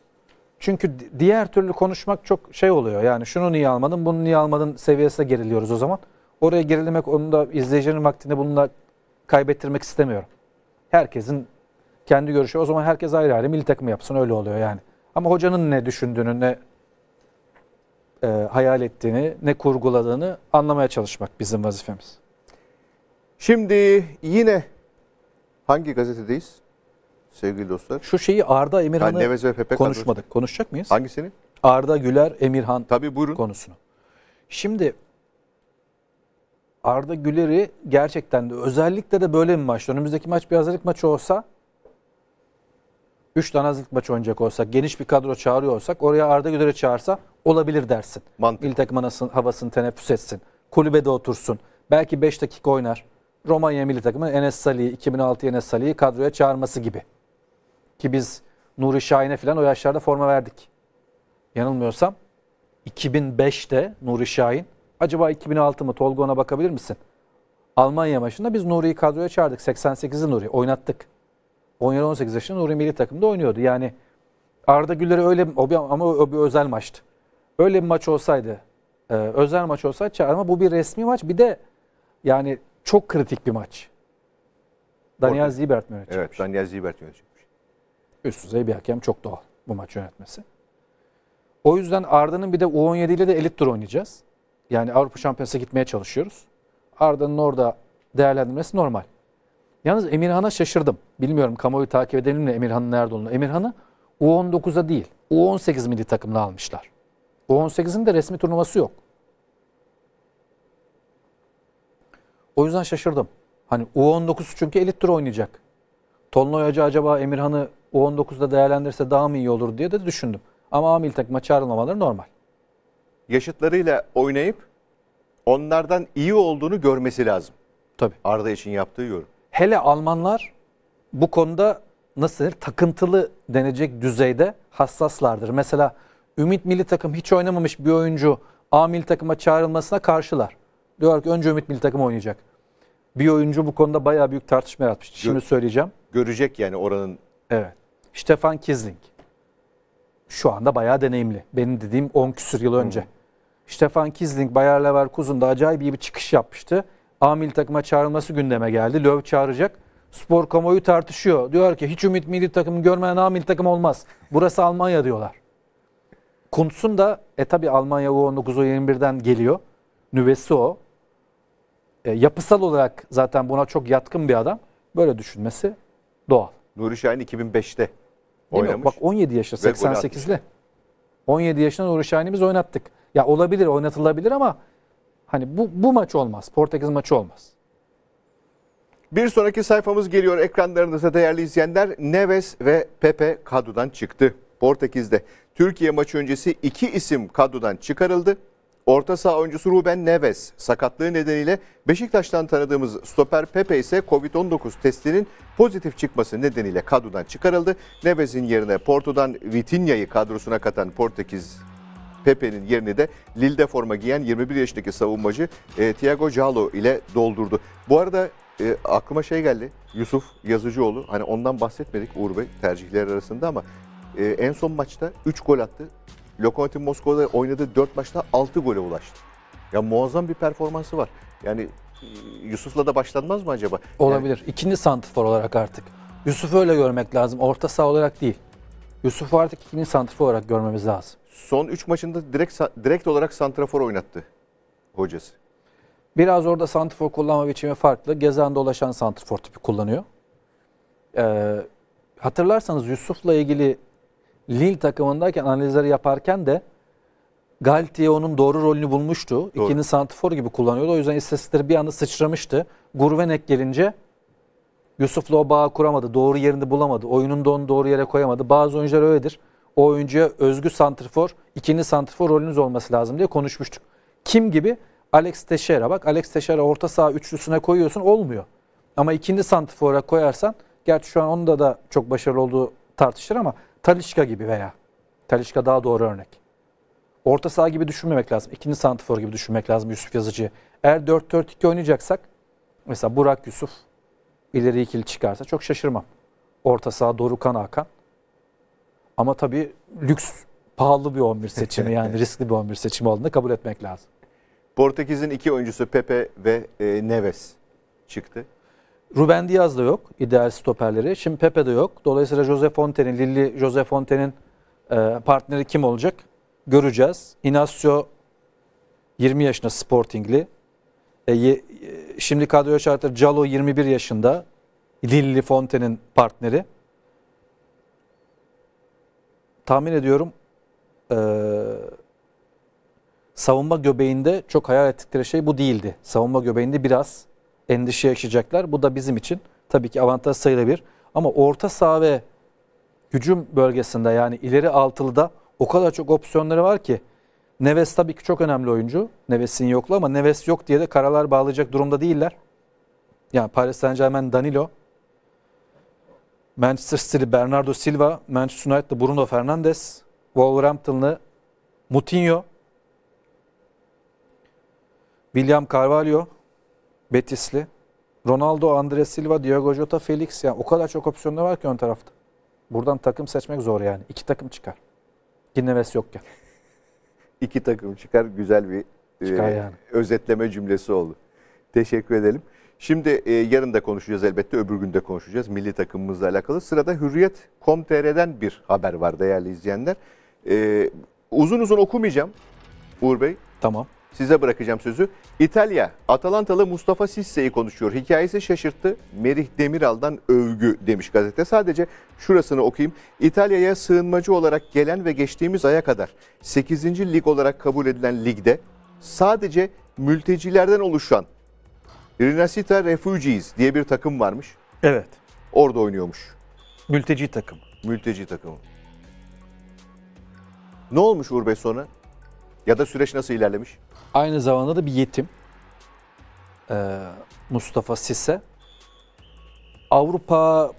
Çünkü diğer türlü konuşmak çok şey oluyor. Yani şunu niye almadın, bunu niye almadın seviyesine geriliyoruz o zaman. Oraya gerilemek onu da izleyicinin vaktini bununla kaybettirmek istemiyorum. Herkesin kendi görüşü. O zaman herkes ayrı ayrı milli takımı yapsın öyle oluyor yani. Ama hocanın ne düşündüğünü, ne e, hayal ettiğini, ne kurguladığını anlamaya çalışmak bizim vazifemiz. Şimdi yine hangi gazetedeyiz sevgili dostlar? Şu şeyi Arda Emirhan'ı konuşmadık. Konuşacak mıyız? Hangisini? Arda Güler Emirhan Tabii buyurun. konusunu. Şimdi Arda Güler'i gerçekten de özellikle de böyle bir maç. Önümüzdeki maç bir hazırlık maçı olsa 3 tane hazırlık maçı oynayacak olsak, geniş bir kadro çağırıyor olsak oraya Arda Güler'i çağırsa olabilir dersin. Mantıklı. İl takım anasın, havasını teneffüs etsin. Kulübede otursun. Belki 5 dakika oynar. Romanya milli takımı Enes Salih'i, 2006 Enes Salih'i kadroya çağırması gibi. Ki biz Nuri Şahin'e falan o yaşlarda forma verdik. Yanılmıyorsam 2005'te Nuri Şahin Acaba 2006 mı Tolga bakabilir misin? Almanya maçında biz Nuri'yi kadroya çağırdık. 88'i Nuri oynattık. 17-18 yaşında Nuri milli takımda oynuyordu. Yani Arda Güler'e öyle ama o bir özel maçtı. Öyle bir maç olsaydı, e, özel maç olsaydı çağır ama Bu bir resmi maç. Bir de yani çok kritik bir maç. Daniel Zibert mi yönetecekmiş? Evet, Daniel Zibert yönetecekmiş. Üst düzey bir hakem çok doğal bu maç yönetmesi. O yüzden Arda'nın bir de U17 ile de elit tur oynayacağız yani Avrupa Şampiyonası'na gitmeye çalışıyoruz. Arda'nın orada değerlendirmesi normal. Yalnız Emirhan'a şaşırdım. Bilmiyorum kamuoyu takip edelim mi Emirhan'ın nerede olduğunu. Emirhan'ı U19'a değil U18 milli takımla almışlar. U18'in de resmi turnuvası yok. O yüzden şaşırdım. Hani U19 çünkü elit tur oynayacak. Tolunay Hoca acaba Emirhan'ı U19'da değerlendirse daha mı iyi olur diye de düşündüm. Ama amil milli takıma çağrılmamaları normal yaşıtlarıyla oynayıp onlardan iyi olduğunu görmesi lazım. Tabii. Arda için yaptığı yorum. Hele Almanlar bu konuda nasıl denir, takıntılı denecek düzeyde hassaslardır. Mesela Ümit milli takım hiç oynamamış bir oyuncu A milli takıma çağrılmasına karşılar. Diyorlar ki önce Ümit milli takım oynayacak. Bir oyuncu bu konuda bayağı büyük tartışma yaratmış. Şimdi söyleyeceğim. Görecek yani oranın. Evet. Stefan Kizling. Şu anda bayağı deneyimli. Benim dediğim 10 küsür yıl önce. Hmm. Stefan Kizling Bayer Leverkusen Leverkusen'da acayip iyi bir çıkış yapmıştı. Amil milli takıma çağrılması gündeme geldi. Löw çağıracak. Spor kamuoyu tartışıyor. Diyor ki hiç ümit milli takım görmeyen Amil takım olmaz. Burası Almanya diyorlar. Kuntz'un da e tabi Almanya U19 U21'den geliyor. Nüvesi o. E, yapısal olarak zaten buna çok yatkın bir adam. Böyle düşünmesi doğal. Nuri Şahin 2005'te Değil oynamış. Mi? Bak 17 yaşa 88'li. 17 yaşından Uğur Şahin'i oynattık. Ya olabilir, oynatılabilir ama hani bu, bu maç olmaz. Portekiz maçı olmaz. Bir sonraki sayfamız geliyor ekranlarınızda değerli izleyenler. Neves ve Pepe kadrodan çıktı. Portekiz'de Türkiye maçı öncesi iki isim kadrodan çıkarıldı. Orta saha oyuncusu Ruben Neves sakatlığı nedeniyle Beşiktaş'tan tanıdığımız stoper Pepe ise Covid-19 testinin pozitif çıkması nedeniyle kadrodan çıkarıldı. Neves'in yerine Porto'dan Vitinha'yı kadrosuna katan Portekiz Pepe'nin yerini de Lille'de forma giyen 21 yaşındaki savunmacı e, Thiago Jalo ile doldurdu. Bu arada e, aklıma şey geldi. Yusuf Yazıcıoğlu hani ondan bahsetmedik Uğur Bey tercihler arasında ama e, en son maçta 3 gol attı. Lokomotiv Moskova'da oynadığı 4 maçta 6 gole ulaştı. Ya muazzam bir performansı var. Yani e, Yusuf'la da başlanmaz mı acaba? Olabilir. Yani... İkinci santifor olarak artık. Yusuf'u öyle görmek lazım. Orta saha olarak değil. Yusuf'u artık ikinci santifor olarak görmemiz lazım. Son 3 maçında direkt direkt olarak santifor oynattı hocası. Biraz orada santifor kullanma biçimi farklı. Gezen dolaşan santrafor tipi kullanıyor. Ee, hatırlarsanız Yusuf'la ilgili Lille takımındayken analizleri yaparken de Galtier onun doğru rolünü bulmuştu. Doğru. İkini santifor gibi kullanıyordu. O yüzden istatistikleri bir anda sıçramıştı. Gurvenek gelince Yusuf'la o bağı kuramadı. Doğru yerinde bulamadı. Oyunun da onu doğru yere koyamadı. Bazı oyuncular öyledir. O oyuncuya özgü santrifor, ikinci santrifor rolünüz olması lazım diye konuşmuştuk. Kim gibi? Alex Teixeira. Bak Alex Teixeira orta saha üçlüsüne koyuyorsun olmuyor. Ama ikinci santrifora koyarsan gerçi şu an onda da çok başarılı olduğu tartışılır ama Talişka gibi veya Talişka daha doğru örnek. Orta saha gibi düşünmemek lazım. İkinci santifor gibi düşünmek lazım Yusuf yazıcı Eğer 4-4-2 oynayacaksak mesela Burak Yusuf ileri ikili çıkarsa çok şaşırmam. Orta saha Dorukan Hakan. Ama tabii lüks pahalı bir 11 seçimi yani riskli bir 11 seçimi olduğunu kabul etmek lazım. Portekiz'in iki oyuncusu Pepe ve e, Neves çıktı. Ruben Diaz da yok ideal stoperleri. Şimdi Pepe de yok. Dolayısıyla Jose Fonten'in, Lilli Jose Fonten'in e, partneri kim olacak? Göreceğiz. Inacio 20 yaşında Sportingli. E, e, şimdi kadroya çağırtır Calo 21 yaşında. Lilli Fonten'in partneri. Tahmin ediyorum e, savunma göbeğinde çok hayal ettikleri şey bu değildi. Savunma göbeğinde biraz endişe yaşayacaklar. Bu da bizim için tabii ki avantaj sayılabilir. Ama orta saha ve hücum bölgesinde yani ileri altılıda o kadar çok opsiyonları var ki Neves tabii ki çok önemli oyuncu. Neves'in yokluğu ama Neves yok diye de karalar bağlayacak durumda değiller. Yani Paris Saint Germain Danilo, Manchester City Bernardo Silva, Manchester United'lı Bruno Fernandes, Wolverhampton'lı Mutinho, William Carvalho, Betisli. Ronaldo, Andres Silva, Diego Jota, Felix. Yani o kadar çok opsiyonlar var ki ön tarafta. Buradan takım seçmek zor yani. İki takım çıkar. Ginneves yokken. İki takım çıkar. Güzel bir e, çıkar e, yani. özetleme cümlesi oldu. Teşekkür edelim. Şimdi e, yarın da konuşacağız elbette. Öbür gün de konuşacağız. Milli takımımızla alakalı. Sırada Hürriyet.com.tr'den bir haber var değerli izleyenler. E, uzun uzun okumayacağım Uğur Bey. Tamam size bırakacağım sözü. İtalya, Atalantalı Mustafa Sisse'yi konuşuyor. Hikayesi şaşırttı. Merih Demiral'dan övgü demiş gazete. Sadece şurasını okuyayım. İtalya'ya sığınmacı olarak gelen ve geçtiğimiz aya kadar 8. lig olarak kabul edilen ligde sadece mültecilerden oluşan Rinasita Refugees diye bir takım varmış. Evet. Orada oynuyormuş. Mülteci takım. Mülteci takımı. Ne olmuş Uğur sonra? Ya da süreç nasıl ilerlemiş? Aynı zamanda da bir yetim. Ee, Mustafa Sise. Avrupa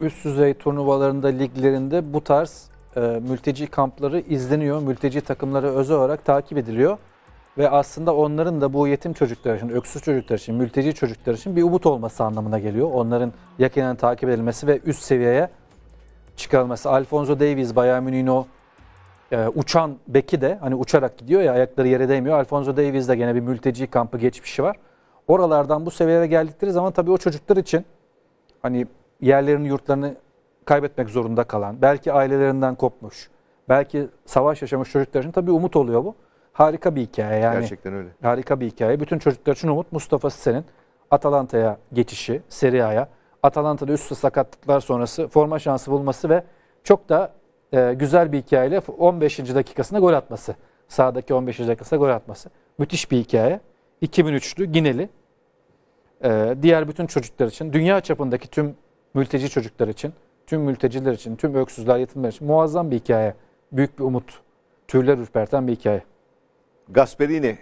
üst düzey turnuvalarında, liglerinde bu tarz e, mülteci kampları izleniyor. Mülteci takımları özel olarak takip ediliyor. Ve aslında onların da bu yetim çocuklar için, öksüz çocuklar için, mülteci çocuklar için bir umut olması anlamına geliyor. Onların yakinen takip edilmesi ve üst seviyeye çıkarılması. Alfonso Davies, Bayern Münih'in o e, uçan Beki de hani uçarak gidiyor ya ayakları yere değmiyor. Alfonso Davies de gene bir mülteci kampı geçmişi var. Oralardan bu seviyelere geldikleri zaman tabii o çocuklar için hani yerlerini yurtlarını kaybetmek zorunda kalan, belki ailelerinden kopmuş, belki savaş yaşamış çocuklar için tabii umut oluyor bu. Harika bir hikaye yani. Gerçekten öyle. Harika bir hikaye. Bütün çocuklar için umut. Mustafa Sen'in Atalanta'ya geçişi, Serie A'ya. Atalanta'da üst sakatlıklar sonrası forma şansı bulması ve çok da e, güzel bir hikayeyle 15. dakikasında gol atması. Sağdaki 15. dakikasında gol atması. Müthiş bir hikaye. 2003'lü Gineli. E, diğer bütün çocuklar için, dünya çapındaki tüm mülteci çocuklar için, tüm mülteciler için, tüm öksüzler, yetimler için muazzam bir hikaye. Büyük bir umut. Türler ürperten bir hikaye. Gasperini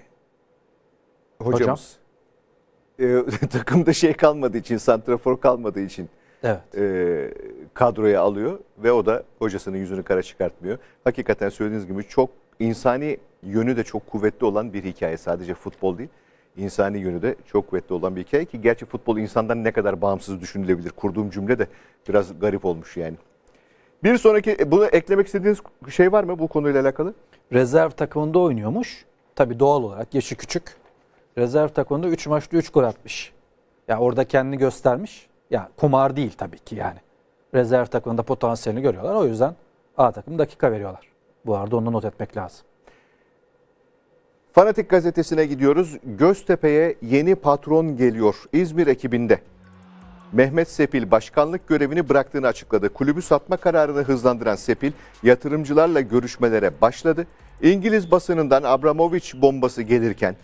hocamız. Hocam. E, takımda şey kalmadığı için, santrafor kalmadığı için evet. e, kadroya alıyor ve o da hocasının yüzünü kara çıkartmıyor. Hakikaten söylediğiniz gibi çok insani yönü de çok kuvvetli olan bir hikaye. Sadece futbol değil, insani yönü de çok kuvvetli olan bir hikaye ki gerçi futbol insandan ne kadar bağımsız düşünülebilir. Kurduğum cümle de biraz garip olmuş yani. Bir sonraki e, bunu eklemek istediğiniz şey var mı bu konuyla alakalı? Rezerv takımında oynuyormuş. Tabi doğal olarak yaşı küçük. Rezerv takımında 3 maçta 3 gol atmış. Ya yani orada kendini göstermiş. Ya kumar değil tabii ki yani. Rezerv takımında potansiyelini görüyorlar. O yüzden A takım dakika veriyorlar. Bu arada onu not etmek lazım. Fanatik gazetesine gidiyoruz. Göztepe'ye yeni patron geliyor İzmir ekibinde. Mehmet Sepil başkanlık görevini bıraktığını açıkladı. Kulübü satma kararını hızlandıran Sepil yatırımcılarla görüşmelere başladı. İngiliz basınından Abramovich bombası gelirken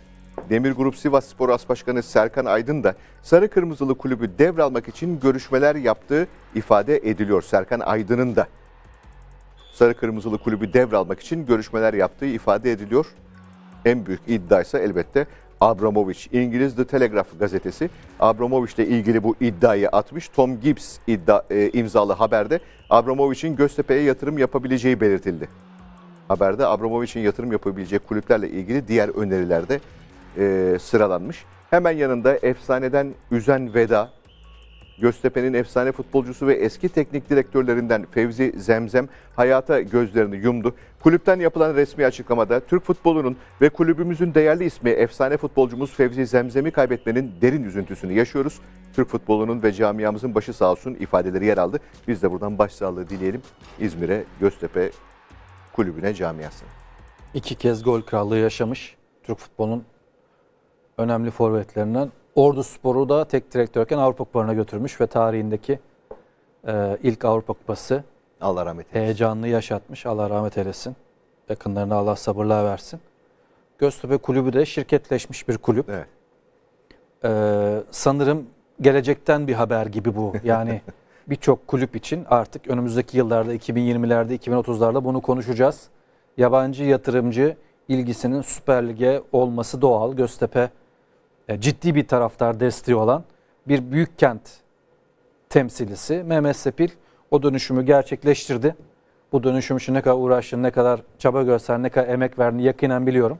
Demir Grup Sivas Spor As Başkanı Serkan Aydın da Sarı Kırmızılı Kulübü devralmak için görüşmeler yaptığı ifade ediliyor. Serkan Aydın'ın da Sarı Kırmızılı Kulübü devralmak için görüşmeler yaptığı ifade ediliyor. En büyük iddia ise elbette Abramovich. İngiliz The Telegraph gazetesi Abramovich ile ilgili bu iddiayı atmış. Tom Gibbs iddia, e, imzalı haberde Abramovich'in Göztepe'ye yatırım yapabileceği belirtildi. Haberde Abramovich'in yatırım yapabileceği kulüplerle ilgili diğer önerilerde e, sıralanmış. Hemen yanında efsaneden Üzen Veda, Göztepe'nin efsane futbolcusu ve eski teknik direktörlerinden Fevzi Zemzem hayata gözlerini yumdu. Kulüpten yapılan resmi açıklamada Türk futbolunun ve kulübümüzün değerli ismi efsane futbolcumuz Fevzi Zemzem'i kaybetmenin derin üzüntüsünü yaşıyoruz. Türk futbolunun ve camiamızın başı sağ olsun ifadeleri yer aldı. Biz de buradan başsağlığı dileyelim İzmir'e, Göztepe kulübüne, camiasına. İki kez gol krallığı yaşamış Türk futbolunun önemli forvetlerinden. Ordu Sporu da tek direktörken Avrupa Kupalarına götürmüş ve tarihindeki e, ilk Avrupa Kupası. Allah rahmet eylesin. Heyecanlı yaşatmış. Allah rahmet eylesin. Yakınlarına Allah sabırlar versin. Göztepe Kulübü de şirketleşmiş bir kulüp. Evet. Ee, sanırım gelecekten bir haber gibi bu. Yani birçok kulüp için artık önümüzdeki yıllarda 2020'lerde 2030'larda bunu konuşacağız. Yabancı yatırımcı ilgisinin Süper Lig'e olması doğal. Göztepe e, ciddi bir taraftar desteği olan bir büyük kent temsilcisi Mehmet Sepil o dönüşümü gerçekleştirdi. Bu dönüşüm için ne kadar uğraştın, ne kadar çaba gösterdin, ne kadar emek verdin yakinen biliyorum.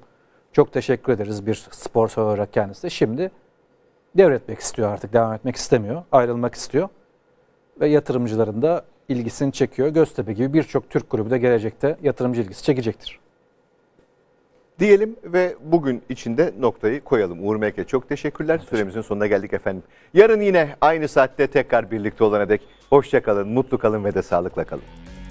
Çok teşekkür ederiz bir spor olarak kendisi. Şimdi devretmek istiyor artık, devam etmek istemiyor, ayrılmak istiyor. Ve yatırımcıların da ilgisini çekiyor. Göztepe gibi birçok Türk grubu da gelecekte yatırımcı ilgisi çekecektir diyelim ve bugün içinde noktayı koyalım. Uğur Mek'e çok teşekkürler. Teşekkür. Süremizin sonuna geldik efendim. Yarın yine aynı saatte tekrar birlikte olana dek hoşça kalın, mutlu kalın ve de sağlıkla kalın.